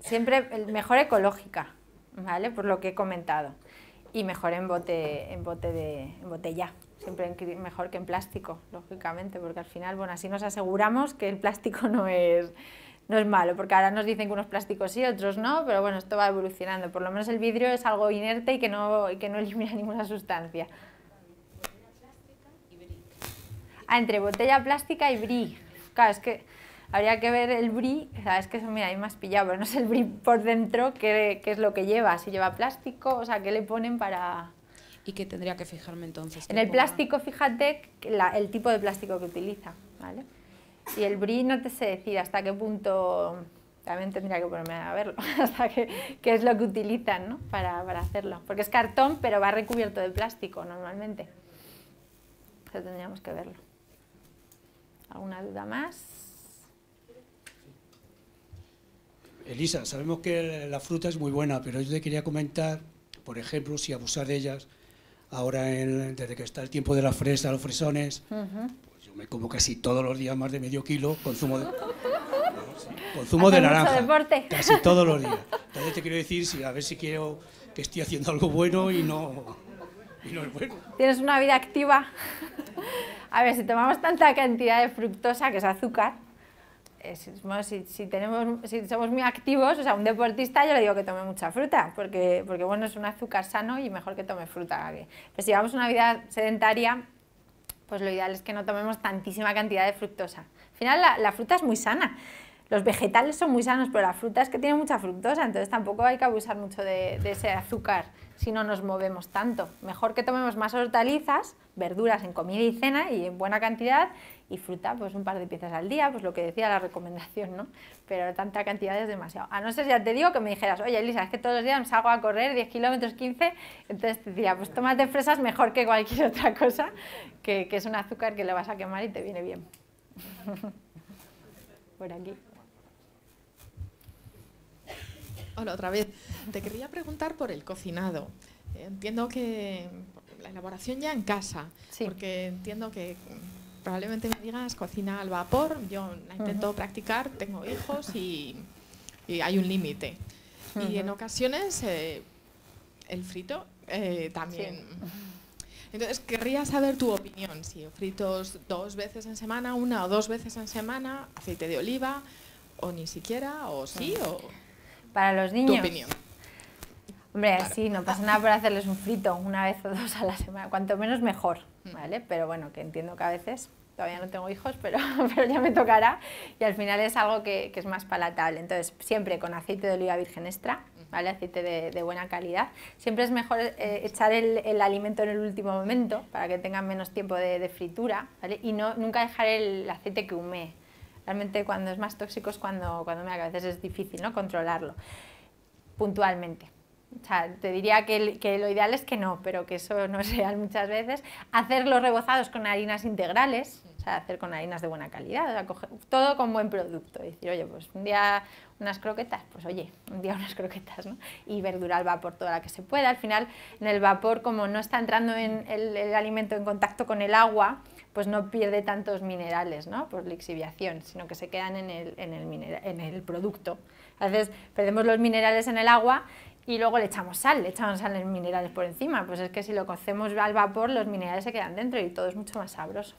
Siempre mejor ecológica, ¿vale? Por lo que he comentado. Y mejor en bote, en bote de en botella siempre mejor que en plástico, lógicamente, porque al final, bueno, así nos aseguramos que el plástico no es, no es malo, porque ahora nos dicen que unos plásticos sí, otros no, pero bueno, esto va evolucionando. Por lo menos el vidrio es algo inerte y que no, y que no elimina ninguna sustancia. Ah, entre botella plástica y bri Claro, es que habría que ver el brie, sabes que eso, mira, ahí más pillado, pero no sé el bri por dentro que qué es lo que lleva, si lleva plástico, o sea, qué le ponen para... ¿Y qué tendría que fijarme entonces? En el plástico, fíjate el tipo de plástico que utiliza, ¿vale? Y el brie no te sé decir hasta qué punto, también tendría que ponerme a verlo, hasta qué, es lo que utilizan ¿no? para, para, hacerlo. Porque es cartón, pero va recubierto de plástico normalmente. tendríamos que verlo. ¿Alguna duda más? Elisa, sabemos que la fruta es muy buena, pero yo te quería comentar, por ejemplo, si abusar de ellas, ahora desde que está el tiempo de la fresa, los fresones, pues yo me como casi todos los días más de medio kilo, consumo de, consumo de naranja, casi todos los días. Entonces te quiero decir, si, a ver si quiero que estoy haciendo algo bueno y no, y no es bueno. Tienes una vida activa. A ver, si tomamos tanta cantidad de fructosa, que es azúcar, si, tenemos, si somos muy activos, o sea, un deportista yo le digo que tome mucha fruta, porque, bueno, es un azúcar sano y mejor que tome fruta. Pero pues, si llevamos una vida sedentaria, pues lo ideal es que no tomemos tantísima cantidad de fructosa. Al final la, fruta es muy sana. Los vegetales son muy sanos, pero la fruta es que tiene mucha fructosa, entonces tampoco hay que abusar mucho de ese azúcar si no nos movemos tanto. Mejor que tomemos más hortalizas, verduras en comida y cena y en buena cantidad y fruta, pues un par de piezas al día, pues lo que decía la recomendación, ¿no? Pero tanta cantidad es demasiado. A no ser, ya te digo, que me dijeras, oye Elisa, es que todos los días me salgo a correr 10 kilómetros, 15, entonces te diría, pues tómate fresas mejor que cualquier otra cosa, que, que es un azúcar que le vas a quemar y te viene bien. Por aquí. Hola, otra vez. Te quería preguntar por el cocinado. Entiendo que la elaboración ya en casa, porque entiendo que probablemente me digas cocina al vapor, yo la intento practicar, tengo hijos y, hay un límite. Y en ocasiones eh, el frito eh, también. Entonces, querría saber tu opinión, si fritos dos veces en semana, una o dos veces en semana, aceite de oliva, o ni siquiera, o sí, o... Para los niños. Tu opinión. Hombre, sí, no pasa nada por hacerles un frito una vez o dos a la semana, cuanto menos mejor. Pero bueno, que entiendo que a veces todavía no tengo hijos, pero, pero ya me tocará. Y al final es algo que, es más palatable. Entonces, siempre con aceite de oliva virgen extra, ¿vale? aceite de, buena calidad. Siempre es mejor eh, echar el, alimento en el último momento para que tengan menos tiempo de, fritura y no, nunca dejar el aceite que humee. Realmente cuando es más tóxico es cuando, cuando a veces es difícil ¿no? controlarlo puntualmente te diría que, lo ideal es que no, pero que eso no es real muchas veces, hacer los rebozados con harinas integrales, o sea, hacer con harinas de buena calidad, o sea, todo con buen producto, decir, oye, pues un día unas croquetas, pues oye, un día unas croquetas, ¿no? Y verdura al vapor toda la que se pueda, al final en el vapor como no está entrando en el, alimento en contacto con el agua, pues no pierde tantos minerales, ¿no? Por lixiviación, sino que se quedan en el, en el producto. Entonces, perdemos los minerales en el agua y luego le echamos sal, le echamos sal en minerales por encima. Pues es que si lo cocemos al vapor, los minerales se quedan dentro y todo es mucho más sabroso.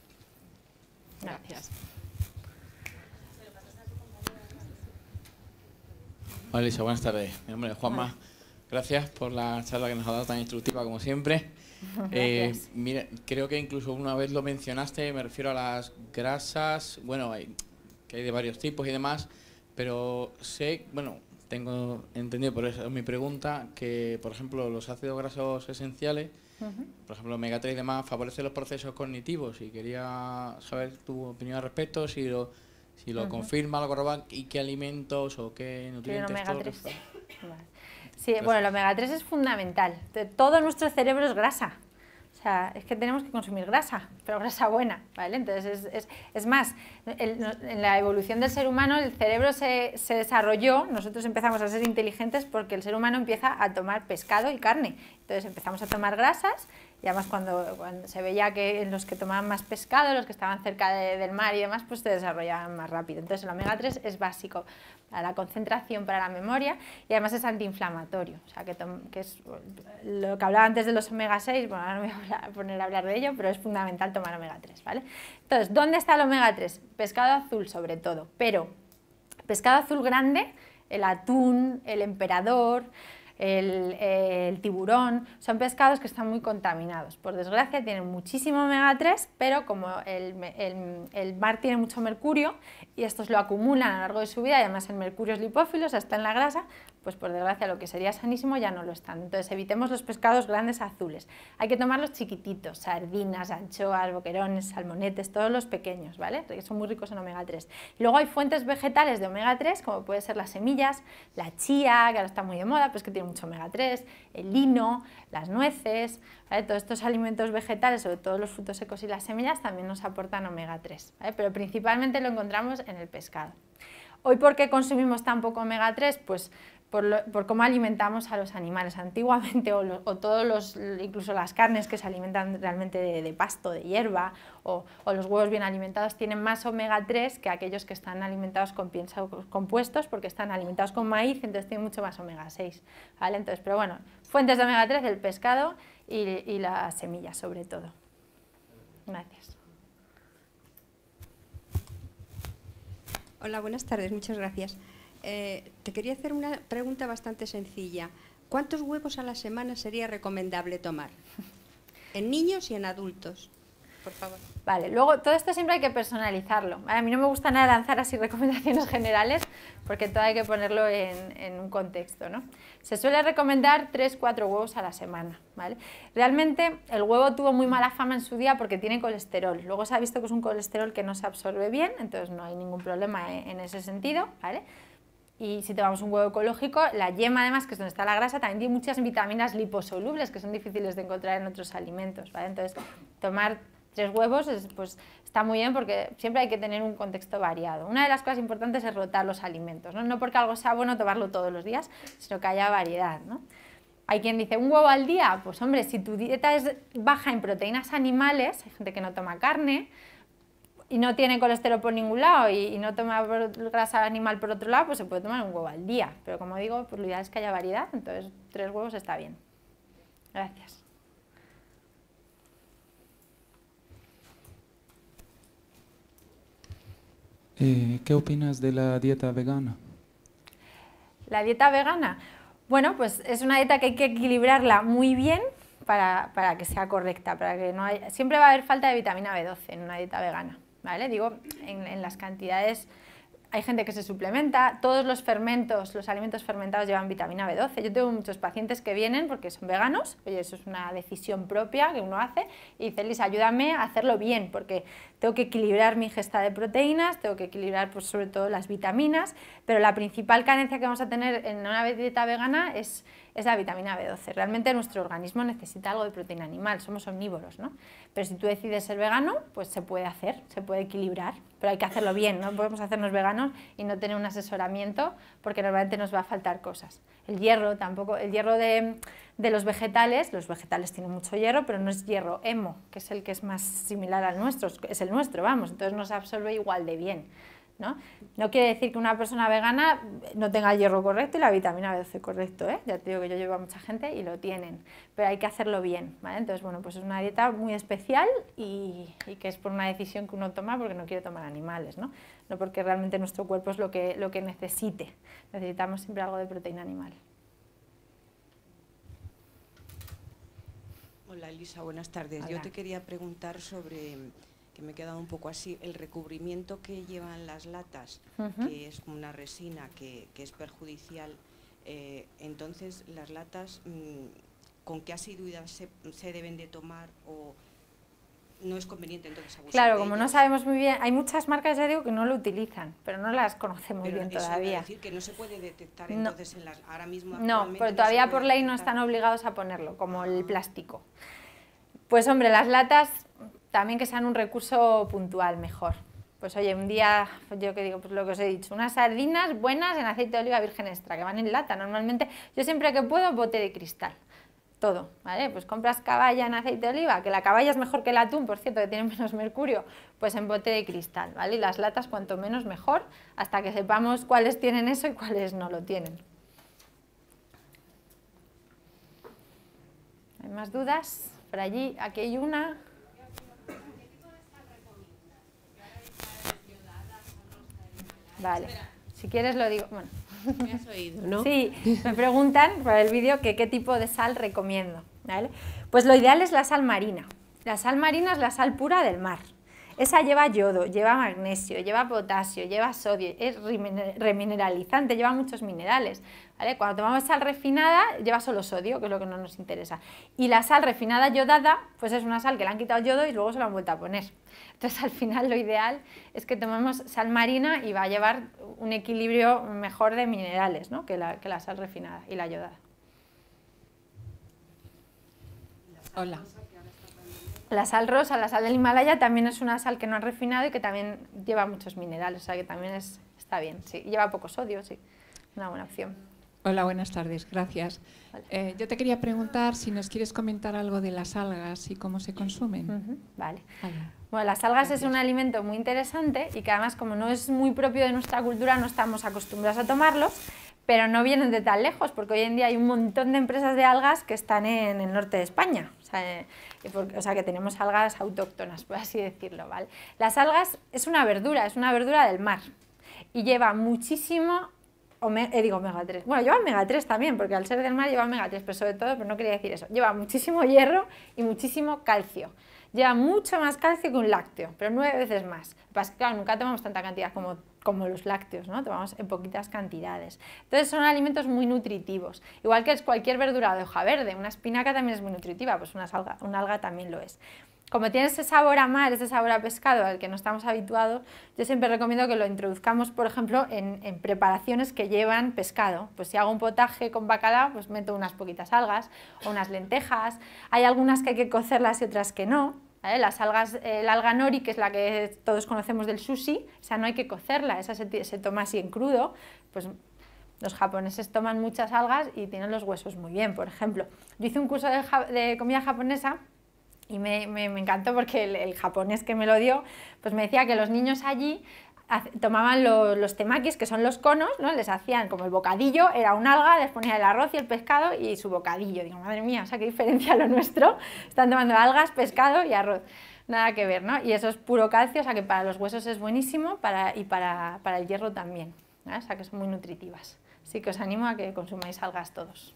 Gracias. Hola buenas tardes. Mi nombre es Juanma. Gracias por la charla que nos ha dado tan instructiva como siempre. Eh, creo que incluso una vez lo mencionaste, me refiero a las grasas, bueno, que hay de varios tipos y demás, pero sé, bueno, tengo entendido por eso, mi pregunta que, por ejemplo, los ácidos grasos esenciales, por ejemplo, omega 3 y demás, favorecen los procesos cognitivos y quería saber tu opinión al respecto, si lo, si lo confirma, lo corroba y qué alimentos o qué nutrientes. Sí, bueno, el omega 3 es fundamental. Todo nuestro cerebro es grasa. O sea, es que tenemos que consumir grasa, pero grasa buena, ¿vale? Entonces, es, más, en la evolución del ser humano el cerebro se, se, desarrolló, nosotros empezamos a ser inteligentes porque el ser humano empieza a tomar pescado y carne. Entonces, empezamos a tomar grasas y además cuando, se veía que los que tomaban más pescado, los que estaban cerca del mar y demás, pues se desarrollaban más rápido. Entonces el omega 3 es básico para la concentración, para la memoria y además es antiinflamatorio. O sea, que, es lo que hablaba antes de los omega 6, bueno, ahora no me voy a poner a hablar de ello, pero es fundamental tomar omega 3, ¿vale? Entonces, ¿dónde está el omega 3? Pescado azul sobre todo, pero pescado azul grande, el atún, el emperador, eh, el, tiburón, son pescados que están muy contaminados. Por desgracia tienen muchísimo omega 3, pero como el, el mar tiene mucho mercurio y estos lo acumulan a lo largo de su vida, y además el mercurio es lipófilo, o está en la grasa, pues por desgracia lo que sería sanísimo ya no lo están. Entonces evitemos los pescados grandes azules. Hay que tomar los chiquititos, sardinas, anchoas, boquerones, salmonetes, todos los pequeños, ¿vale? son muy ricos en omega 3. Luego hay fuentes vegetales de omega 3, como puede ser las semillas, la chía, que ahora está muy de moda, pues que tiene mucho omega 3, el lino, las nueces, ¿vale? Todos estos alimentos vegetales, sobre todo los frutos secos y las semillas, también nos aportan omega 3, ¿vale? Pero principalmente lo encontramos en el pescado. Hoy, ¿por qué consumimos tan poco omega 3? Pues por, por, cómo alimentamos a los animales antiguamente, o, todos los, incluso las carnes que se alimentan realmente de, pasto, de hierba, o, los huevos bien alimentados tienen más omega 3 que aquellos que están alimentados con pienso, compuestos, porque están alimentados con maíz, entonces tienen mucho más omega 6. ¿vale? Entonces, pero bueno, fuentes de omega 3, el pescado y, y las semillas sobre todo. Gracias. Hola, buenas tardes, muchas gracias. Eh, te quería hacer una pregunta bastante sencilla. ¿Cuántos huevos a la semana sería recomendable tomar? En niños y en adultos. Por favor. Vale, luego todo esto siempre hay que personalizarlo. A mí no me gusta nada lanzar así recomendaciones generales porque todo hay que ponerlo en, un contexto. ¿no? Se suele recomendar 3-4 huevos a la semana. ¿vale? Realmente el huevo tuvo muy mala fama en su día porque tiene colesterol. Luego se ha visto que es un colesterol que no se absorbe bien, entonces no hay ningún problema en, eh, en ese sentido. ¿vale? Y si tomamos un huevo ecológico, la yema además, que es donde está la grasa, también tiene muchas vitaminas liposolubles que son difíciles de encontrar en otros alimentos. ¿vale? Entonces, tomar tres huevos pues, está muy bien porque siempre hay que tener un contexto variado. Una de las cosas importantes es rotar los alimentos. No, porque algo sea bueno tomarlo todos los días, sino que haya variedad. Hay quien dice, ¿un huevo al día? Pues hombre, si tu dieta es baja en proteínas animales, hay gente que no toma carne, y no tiene colesterol por ningún lado y, no toma grasa animal por otro lado, pues se puede tomar un huevo al día. Pero como digo, la pues lo ideal es que haya variedad, entonces tres huevos está bien. Gracias. Eh, ¿Qué opinas de la dieta vegana? La dieta vegana, bueno, pues es una dieta que hay que equilibrarla muy bien para, que sea correcta, para que no siempre va a haber falta de vitamina B12 en una dieta vegana. Digo, en, las cantidades hay gente que se suplementa, todos los fermentos, los alimentos fermentados llevan vitamina B12. Yo tengo muchos pacientes que vienen porque son veganos, oye, eso es una decisión propia que uno hace, y dice, ayúdame a hacerlo bien, porque tengo que equilibrar mi ingesta de proteínas, tengo que equilibrar pues, sobre todo las vitaminas, pero la principal carencia que vamos a tener en una dieta vegana es, es la vitamina B12. Realmente nuestro organismo necesita algo de proteína animal, somos omnívoros, ¿no? Pero si tú decides ser vegano, pues se puede hacer, se puede equilibrar, pero hay que hacerlo bien, no podemos hacernos veganos y no tener un asesoramiento porque normalmente nos va a faltar cosas. El hierro tampoco, el hierro de, los vegetales, los vegetales tienen mucho hierro, pero no es hierro hemo, que es el que es más similar al nuestro, es el nuestro, vamos, entonces no se absorbe igual de bien. ¿no? quiere decir que una persona vegana no tenga el hierro correcto y la vitamina B12 correcto, ¿eh? Ya te digo que yo llevo a mucha gente y lo tienen, pero hay que hacerlo bien, Entonces, bueno, pues es una dieta muy especial y, que es por una decisión que uno toma porque no quiere tomar animales, ¿no? No porque realmente nuestro cuerpo es lo que, lo que necesite. Necesitamos siempre algo de proteína animal. Hola Elisa, buenas tardes. Yo te quería preguntar sobre que me he quedado un poco así, el recubrimiento que llevan las latas, que es una resina que, es perjudicial, eh, entonces las latas, mm, ¿con qué asiduidad se, deben de tomar o no es conveniente entonces abusar. Claro, como no sabemos muy bien, hay muchas marcas, ya digo, que no lo utilizan, pero no las conocemos pero bien todavía. decir que no se puede detectar entonces en las, ahora mismo. No, pero todavía por ley no están obligados a ponerlo, como el ah. plástico. Pues hombre, las latas también que sean un recurso puntual mejor. Pues oye, un día, yo que digo, pues lo que os he dicho, unas sardinas buenas en aceite de oliva virgen extra, que van en lata normalmente. Yo siempre que puedo, bote de cristal. Todo, ¿vale? Pues compras caballa en aceite de oliva, que la caballa es mejor que el atún, por cierto, que tiene menos mercurio, pues en bote de cristal, ¿vale? Y las latas cuanto menos mejor, hasta que sepamos cuáles tienen eso y cuáles no lo tienen. ¿Hay más dudas? Por allí, aquí hay una. Vale. Si quieres lo digo. Bueno. Me has oído, ¿no? Sí, me preguntan para el vídeo que qué tipo de sal recomiendo. Pues lo ideal es la sal marina. La sal marina es la sal pura del mar. Esa lleva yodo, lleva magnesio, lleva potasio, lleva sodio, es remineralizante, lleva muchos minerales. Cuando tomamos sal refinada, lleva solo sodio, que es lo que no nos interesa. Y la sal refinada yodada, pues es una sal que le han quitado yodo y luego se la han vuelto a poner. Entonces, al final, lo ideal es que tomemos sal marina y va a llevar un equilibrio mejor de minerales ¿no? que, la, que la sal refinada y la yodada. Hola. La sal rosa, la sal del Himalaya, también es una sal que no ha refinado y que también lleva muchos minerales, o sea que también es, está bien, sí. Lleva poco sodio, sí. Una buena opción. Hola, buenas tardes, gracias. Eh, yo te quería preguntar si nos quieres comentar algo de las algas y cómo se consumen. vale. Bueno, las algas es un alimento muy interesante y que además como no es muy propio de nuestra cultura no estamos acostumbrados a tomarlos, pero no vienen de tan lejos porque hoy en día hay un montón de empresas de algas que están en el norte de España, eh, eh, o sea, que tenemos algas autóctonas, por así decirlo, ¿vale? Las algas es una verdura, es una verdura del mar y lleva muchísimo omega eh, digo omega 3. Bueno, lleva omega 3 también, porque al ser del mar lleva omega 3, pero sobre todo, pero no quería decir eso. Lleva muchísimo hierro y muchísimo calcio. Lleva mucho más calcio que un lácteo, pero nueve veces más. claro, nunca tomamos tanta cantidad como como los lácteos, ¿no? Tomamos en poquitas cantidades. Entonces son alimentos muy nutritivos, igual que cualquier verdura de hoja verde, una espinaca también es muy nutritiva, pues una, alga también lo es. Como tiene ese sabor a mar, ese sabor a pescado al que no estamos habituados, yo siempre recomiendo que lo introduzcamos, por ejemplo, en, en preparaciones que llevan pescado. Pues si hago un potaje con bacalao, pues meto unas poquitas algas o unas lentejas. Hay algunas que hay que cocerlas y otras que no las algas, el eh, alga nori, que es la que todos conocemos del sushi, o no hay que cocerla, esa se, toma así en crudo, pues los japoneses toman muchas algas y tienen los huesos muy bien, por ejemplo. Yo hice un curso de, comida japonesa y me, encantó porque el, el, japonés que me lo dio, pues me decía que los niños allí tomaban los, temakis, que son los conos, ¿no? les hacían como el bocadillo, era un alga, les ponía el arroz y el pescado y su bocadillo. Digo, madre mía, o sea, qué diferencia lo nuestro. Están tomando algas, pescado y arroz. Nada que ver, ¿no? Y eso es puro calcio, o sea, que para los huesos es buenísimo para, y para, el hierro también. O sea, que son muy nutritivas. Así que os animo a que consumáis algas todos.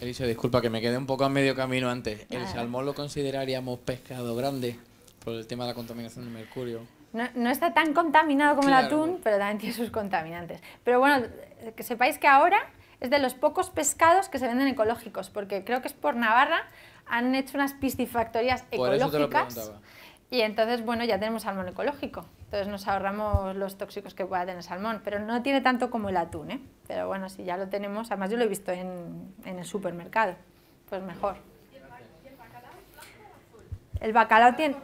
Eliseo, disculpa que me quedé un poco a medio camino antes. ¿El salmón lo consideraríamos pescado grande por el tema de la contaminación de mercurio? No, está tan contaminado como el atún, pero también tiene sus contaminantes. Pero bueno, que sepáis que ahora es de los pocos pescados que se venden ecológicos, porque creo que es por Navarra, han hecho unas piscifactorías ecológicas. Y entonces, bueno, ya tenemos salmón ecológico. Entonces nos ahorramos los tóxicos que pueda tener el salmón. Pero no tiene tanto como el atún, ¿eh? Pero bueno, si ya lo tenemos, además yo lo he visto en, el supermercado, pues mejor. ¿Y el, es el bacalao azul? El bacalao tiene,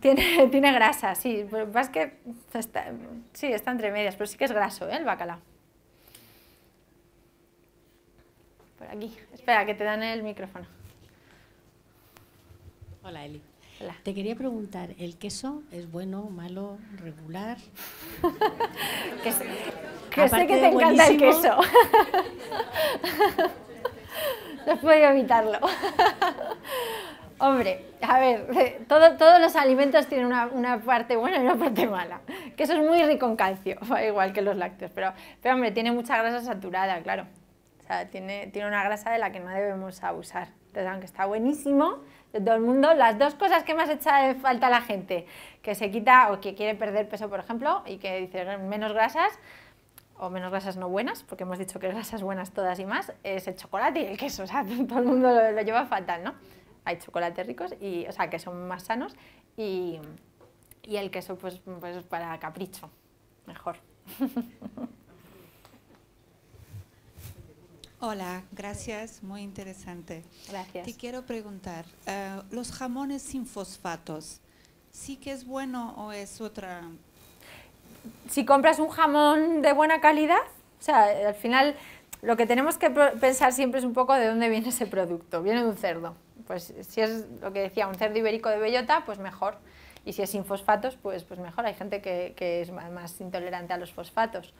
tiene, tiene grasa, sí. Pues más que está, sí, está entre medias, pero sí que es graso, ¿eh? El bacalao. Por aquí. Espera, que te dan el micrófono. Hola, Eli. Te quería preguntar, ¿el queso es bueno, malo, regular? que, sé, que, te encanta el queso. no podido evitarlo. Hombre, a ver, todos los alimentos tienen una, parte buena y una parte mala. Queso es muy rico en calcio, igual que los lácteos. Pero, hombre, tiene mucha grasa saturada, claro. O sea, tiene, tiene una grasa de la que no debemos abusar. Entonces, aunque está buenísimo, de todo el mundo, las dos cosas que más echa de falta la gente, que se quita o que quiere perder peso, por ejemplo, y que dice menos grasas, o menos grasas no buenas, porque hemos dicho que grasas buenas todas y más, es el chocolate y el queso, o sea, todo el mundo lo, lleva fatal, ¿no? Hay chocolates ricos, y, o sea, que son más sanos, y, el queso pues, pues para capricho, mejor. Hola, gracias, muy interesante. Gracias. Te quiero preguntar, eh, los jamones sin fosfatos, ¿sí que es bueno o es otra? Si compras un jamón de buena calidad, o sea, al final lo que tenemos que pensar siempre es un poco de dónde viene ese producto. Viene de un cerdo. Pues si es lo que decía, un cerdo ibérico de bellota, pues mejor. Y si es sin fosfatos, pues, pues mejor. Hay gente que, es más intolerante a los fosfatos.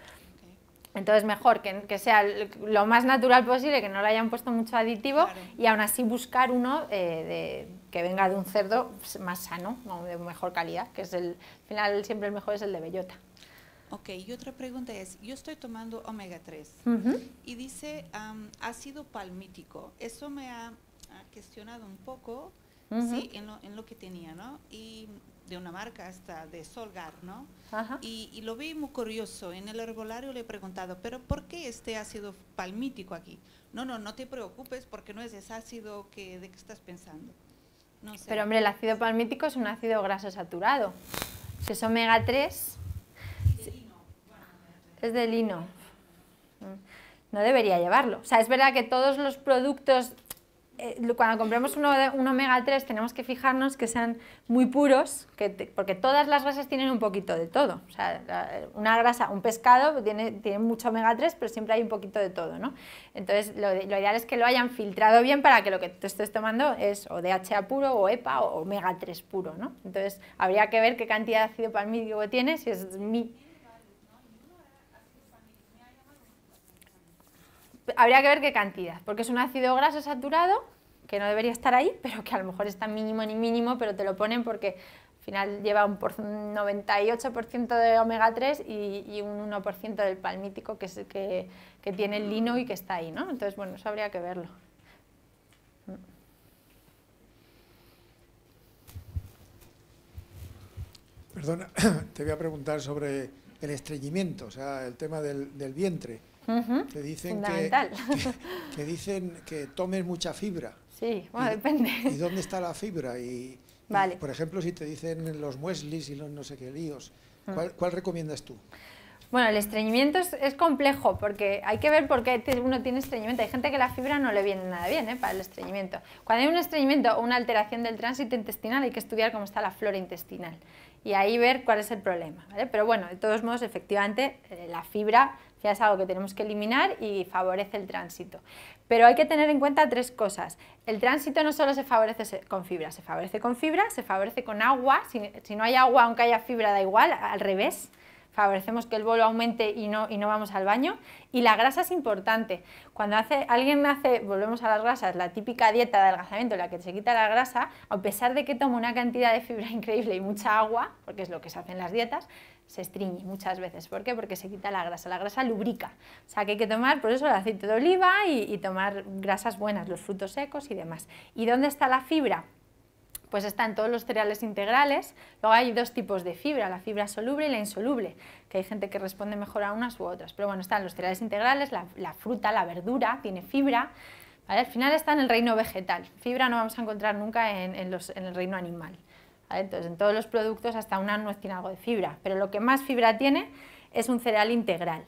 Entonces, mejor que, sea lo más natural posible, que no le hayan puesto mucho aditivo y aún así buscar uno eh, de, que venga de un cerdo más sano, de mejor calidad, que es el, al final siempre el mejor es el de bellota. Ok, y otra pregunta es, yo estoy tomando omega 3 y dice ácido palmítico. Eso me ha, cuestionado un poco, en lo, que tenía, ¿no? Y de una marca hasta de Solgar, ¿no? Y, lo vi muy curioso. En el herbolario le he preguntado, ¿pero por qué este ácido palmítico aquí? No, no, no te preocupes porque no es ese ácido que, de que estás pensando. No Pero hombre, el ácido palmítico es un ácido graso saturado. Si es omega 3, es de lino. No debería llevarlo. O sea, es verdad que todos los productos eh, cuando compremos uno de, un omega 3 tenemos que fijarnos que sean muy puros, que porque todas las grasas tienen un poquito de todo. O sea, una grasa, un pescado tiene, tiene mucho omega 3, pero siempre hay un poquito de todo, ¿no? Entonces, lo, ideal es que lo hayan filtrado bien para que lo que tú estés tomando es o DHA puro o EPA o omega 3 puro, ¿no? Entonces, habría que ver qué cantidad de ácido palmítico tiene, si es mi habría que ver qué cantidad, porque es un ácido graso saturado que no debería estar ahí, pero que a lo mejor está mínimo ni mínimo, pero te lo ponen porque al final lleva un 98% de omega 3 y, un 1% del palmítico que, es, que, que, tiene el lino y que está ahí, ¿no? Entonces, bueno, eso habría que verlo. Perdona, te voy a preguntar sobre el estreñimiento, o sea, el tema del, del vientre te dicen que, dicen que tomes mucha fibra. Sí, bueno, depende. ¿Y dónde está la fibra? Y, por ejemplo, si te dicen los mueslis y los no sé qué líos, ¿cuál, mm. ¿cuál recomiendas tú? Bueno, el estreñimiento es, complejo porque hay que ver por qué uno tiene estreñimiento. Hay gente que la fibra no le viene nada bien ¿eh? para el estreñimiento. Cuando hay un estreñimiento o una alteración del tránsito intestinal hay que estudiar cómo está la flora intestinal y ahí ver cuál es el problema. Pero bueno, de todos modos, efectivamente, eh, la fibra ya es algo que tenemos que eliminar y favorece el tránsito. Pero hay que tener en cuenta tres cosas. El tránsito no solo se favorece con fibra, se favorece con fibra, se favorece con agua, si, no hay agua aunque haya fibra da igual, al revés favorecemos que el bolo aumente y no, y no vamos al baño. Y la grasa es importante. Cuando hace, alguien hace, volvemos a las grasas, la típica dieta de adelgazamiento en la que se quita la grasa, a pesar de que toma una cantidad de fibra increíble y mucha agua, porque es lo que se hace en las dietas, se estriñe muchas veces. ¿Por qué? Porque se quita la grasa. La grasa lubrica. O sea, que hay que tomar, por pues eso, el aceite de oliva y, tomar grasas buenas, los frutos secos y demás. ¿Y dónde está la fibra? pues está en todos los cereales integrales. Luego hay dos tipos de fibra, la fibra soluble y la insoluble, que hay gente que responde mejor a unas u otras. Pero bueno, están los cereales integrales, la, fruta, la verdura, tiene fibra. Al final está en el reino vegetal. Fibra no vamos a encontrar nunca en el reino animal. Entonces, en todos los productos hasta una nuez tiene algo de fibra, pero lo que más fibra tiene es un cereal integral.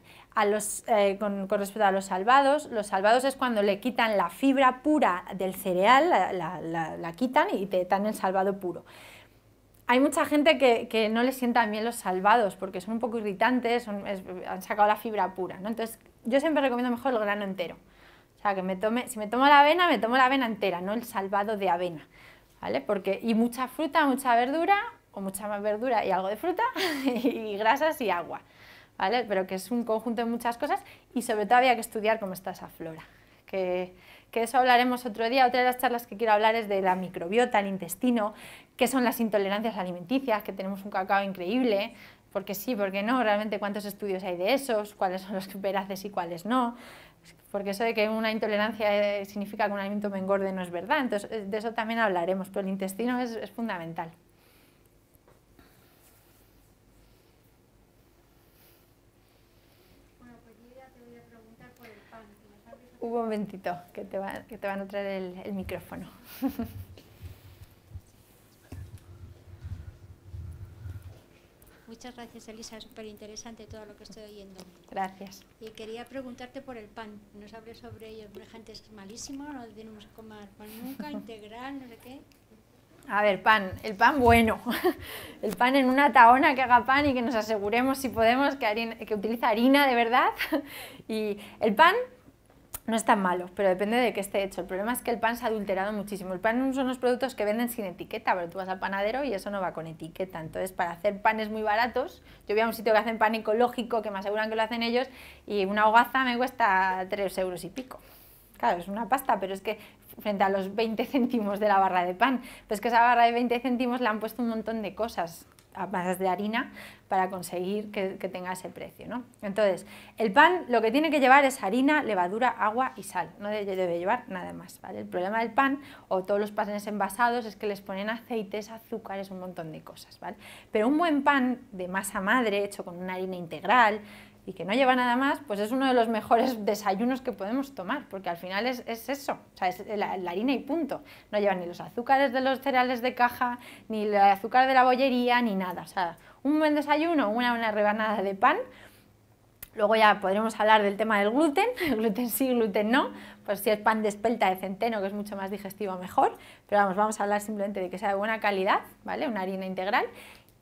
Eh, con, respecto a los salvados, los salvados es cuando le quitan la fibra pura del cereal, la, quitan y te dan el salvado puro. Hay mucha gente que, no le sientan bien los salvados porque son un poco irritantes, han sacado la fibra pura. Entonces, yo siempre recomiendo mejor el grano entero. O sea, que me tome, si me tomo la avena, me tomo la avena entera, no el salvado de avena. Porque, y mucha fruta, mucha verdura, o mucha más verdura y algo de fruta, y grasas y agua, ¿vale? Pero que es un conjunto de muchas cosas y sobre todo había que estudiar cómo está esa flora, que, que eso hablaremos otro día. Otra de las charlas que quiero hablar es de la microbiota, el intestino, qué son las intolerancias alimenticias, que tenemos un cacao increíble, porque sí, porque no, realmente cuántos estudios hay de esos, cuáles son los veraces y cuáles no, porque eso de que una intolerancia eh, significa que un alimento me engorde no es verdad, entonces eh, de eso también hablaremos, pero el intestino es, fundamental. Hubo un momentito que te, van a traer el micrófono. Muchas gracias, Elisa. Súper interesante todo lo que estoy oyendo. Gracias. Y quería preguntarte por el pan. Nos hablas sobre ello. la gente es malísimo, no tenemos que comer pan nunca, integral, no sé qué. A ver, pan, el pan bueno. El pan en una taona que haga pan y que nos aseguremos, si podemos, que, que utiliza harina de verdad. Y el pan no es tan malo, pero depende de que esté hecho. El problema es que el pan se ha adulterado muchísimo. El pan son los productos que venden sin etiqueta, pero tú vas al panadero y eso no va con etiqueta. Entonces, para hacer panes muy baratos, yo voy a un sitio que hacen pan ecológico, que me aseguran que lo hacen ellos, y una hogaza me cuesta 3 euros y pico. Claro, es una pasta, pero es que frente a los 20 céntimos de la barra de pan, pues que esa barra de 20 céntimos le han puesto un montón de cosas a base de harina para conseguir que, tenga ese precio. ¿no? Entonces, el pan lo que tiene que llevar es harina, levadura, agua y sal, no debe, llevar nada más. ¿vale? El problema del pan o todos los panes envasados es que les ponen aceites, azúcares, un montón de cosas. ¿vale? Pero un buen pan de masa madre, hecho con una harina integral, y que no lleva nada más, pues es uno de los mejores desayunos que podemos tomar, porque al final es, eso, o sea, es la, harina y punto. No lleva ni los azúcares de los cereales de caja, ni el azúcar de la bollería, ni nada. O sea, un buen desayuno, una, una rebanada de pan. Luego ya podremos hablar del tema del gluten, gluten sí, gluten no, pues si es pan de espelta de centeno, que es mucho más digestivo, mejor, pero vamos, vamos a hablar simplemente de que sea de buena calidad, ¿vale? Una harina integral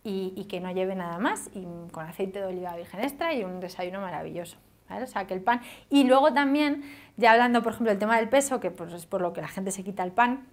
y, que no lleve nada más, y con aceite de oliva virgen extra y un desayuno maravilloso. ¿vale? O sea, que el pan. Y luego también, ya hablando, por ejemplo, del tema del peso, que pues es por lo que la gente se quita el pan,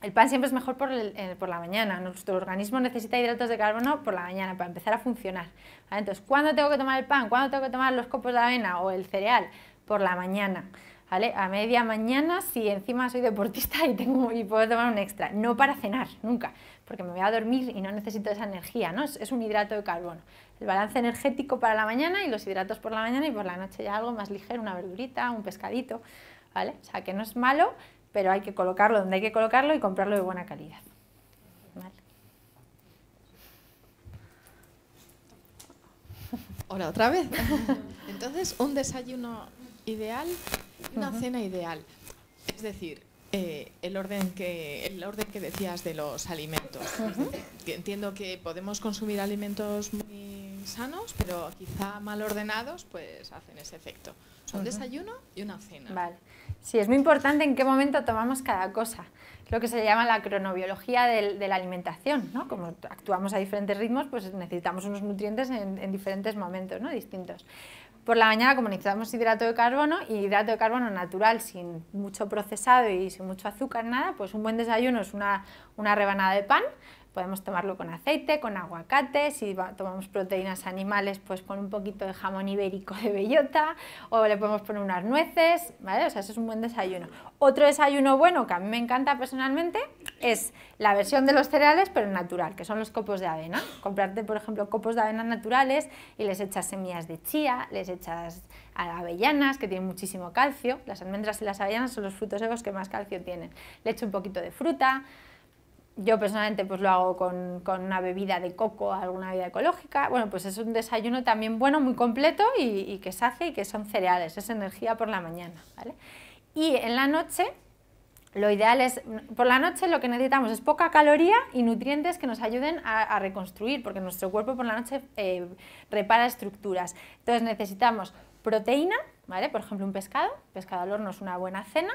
el pan siempre es mejor por, eh, la mañana. Nuestro organismo necesita hidratos de carbono por la mañana para empezar a funcionar. Entonces, ¿cuándo tengo que tomar el pan? ¿Cuándo tengo que tomar los copos de avena o el cereal? Por la mañana. A media mañana, si encima soy deportista y, tengo, y puedo tomar un extra. No para cenar, nunca, porque me voy a dormir y no necesito esa energía, ¿no? Es, un hidrato de carbono. El balance energético para la mañana y los hidratos por la mañana y por la noche ya algo más ligero, una verdurita, un pescadito, ¿vale? O sea, que no es malo, pero hay que colocarlo donde hay que colocarlo y comprarlo de buena calidad. Hola, otra vez. Entonces, un desayuno ideal una cena ideal. Es decir, eh, el, orden que, el orden que decías de los alimentos. que entiendo que podemos consumir alimentos muy sanos, pero quizá mal ordenados, pues hacen ese efecto. son un desayuno y una cena. Vale. Sí, es muy importante en qué momento tomamos cada cosa. Lo que se llama la cronobiología de la alimentación, ¿no? Como actuamos a diferentes ritmos, pues necesitamos unos nutrientes en, en diferentes momentos, ¿no? Distintos. Por la mañana, como necesitamos hidrato de carbono, y hidrato de carbono natural, sin mucho procesado y sin mucho azúcar, nada, pues un buen desayuno es una, una rebanada de pan podemos tomarlo con aceite, con aguacate, si tomamos proteínas animales, pues con un poquito de jamón ibérico de bellota, o le podemos poner unas nueces, ¿vale? O sea, eso es un buen desayuno. Otro desayuno bueno que a mí me encanta personalmente es la versión de los cereales, pero natural, que son los copos de avena. Comprarte, por ejemplo, copos de avena naturales y les echas semillas de chía, les echas avellanas, que tienen muchísimo calcio. Las almendras y las avellanas son los frutos secos que más calcio tienen. Le echo un poquito de fruta, yo personalmente pues lo hago con, una bebida de coco, alguna bebida ecológica. Bueno, pues es un desayuno también bueno, muy completo y, que se hace y que son cereales, es energía por la mañana, ¿vale? Y en la noche, lo ideal es, por la noche lo que necesitamos es poca caloría y nutrientes que nos ayuden a, reconstruir, porque nuestro cuerpo por la noche eh, repara estructuras. Entonces necesitamos proteína, ¿vale? Por ejemplo, un pescado, pescado al horno es una buena cena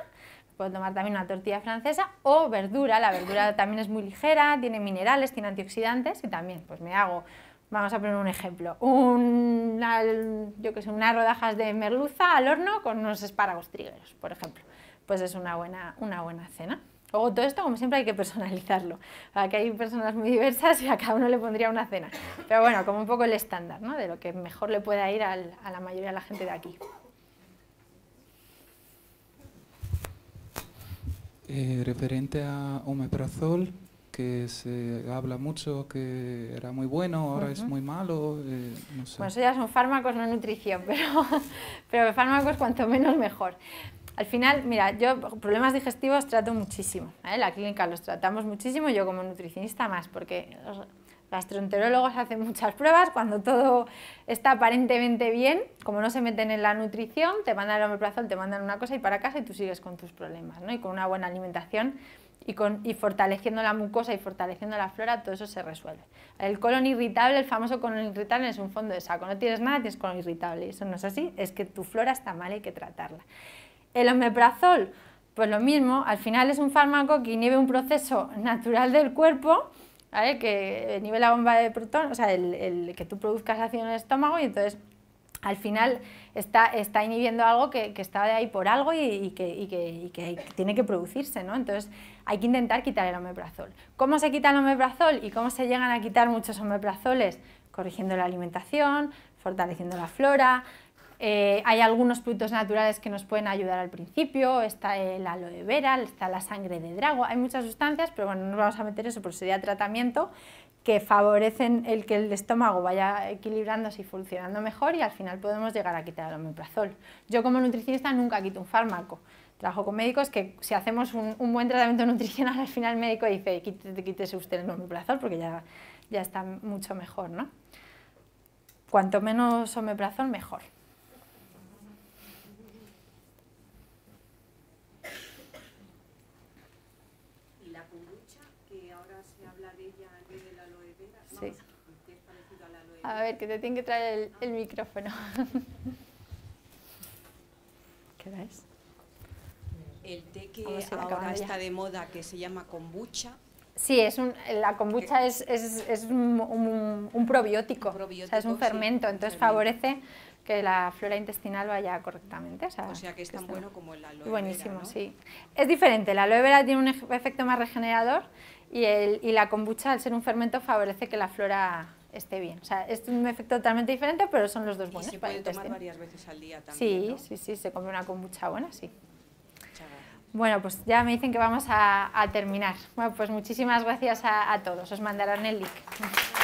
puedo tomar también una tortilla francesa o verdura, la verdura también es muy ligera, tiene minerales, tiene antioxidantes y también pues me hago, vamos a poner un ejemplo, yo que sé, unas rodajas de merluza al horno con unos espárragos trigueros, por ejemplo, pues es una buena, una buena cena. o todo esto, como siempre, hay que personalizarlo. Aquí hay personas muy diversas y a cada uno le pondría una cena. Pero bueno, como un poco el estándar, ¿no? De lo que mejor le pueda ir a la mayoría de la gente de aquí. Eh, referente a omeprazol, que se habla mucho que era muy bueno, ahora es muy malo. Eh, no sé. Bueno, pues eso ya son fármacos, no nutrición, pero, pero fármacos cuanto menos mejor. Al final, mira, yo problemas digestivos trato muchísimo, ¿eh? la clínica los tratamos muchísimo, yo como nutricionista más, porque gastroenterólogos hacen muchas pruebas, cuando todo está aparentemente bien, como no se meten en la nutrición, te mandan el omeprazol, te mandan una cosa y para casa y tú sigues con tus problemas, ¿no? Y con una buena alimentación y, fortaleciendo la mucosa y fortaleciendo la flora, todo eso se resuelve. El colon irritable, el famoso colon irritable es un fondo de saco, no tienes nada, tienes colon irritable, y eso no es así, es que tu flora está mal y hay que tratarla. El omeprazol, pues lo mismo, al final es un fármaco que inhibe un proceso natural del cuerpo, que nivel la bomba de protón, o sea, el, el que tú produzcas ácido en el estómago y entonces al final está, está inhibiendo algo que, que está de ahí por algo y, que, y, que, tiene que producirse, ¿no? Entonces hay que intentar quitar el omeprazol. ¿Cómo se quita el omeprazol y cómo se llegan a quitar muchos omeprazoles? Corrigiendo la alimentación, fortaleciendo la flora, eh, hay algunos productos naturales que nos pueden ayudar al principio, está el aloe vera, está la sangre de drago, hay muchas sustancias, pero bueno, no nos vamos a meter eso porque sería tratamiento que favorecen el que el estómago vaya equilibrándose y funcionando mejor y al final podemos llegar a quitar el omeprazol. Yo como nutricionista nunca quito un fármaco. Trabajo con médicos que si hacemos un, buen tratamiento nutricional, al final el médico dice, quítese, usted el omeprazol porque ya, ya está mucho mejor, ¿no? Cuanto menos omeprazol, mejor. A ver, que te tiene que traer el, micrófono. ¿Qué ves? El té que ahora está de moda, que se llama kombucha. Sí, es un, la kombucha eh. es, un, probiótico, o sea, es un fermento, entonces favorece que la flora intestinal vaya correctamente. O sea, que es tan bueno como el aloe vera, Buenísimo, sí. Es diferente, la aloe vera tiene un efecto más regenerador y, y la kombucha, al ser un fermento, favorece que la flora esté bien. O sea, es un efecto totalmente diferente, pero son los dos buenos. Y para tomar ¿eh? varias veces al día también, Sí, sí, sí, se come una mucha buena, sí. Bueno, pues ya me dicen que vamos a, terminar. Bueno, pues muchísimas gracias a, a todos. Os mandarán el link.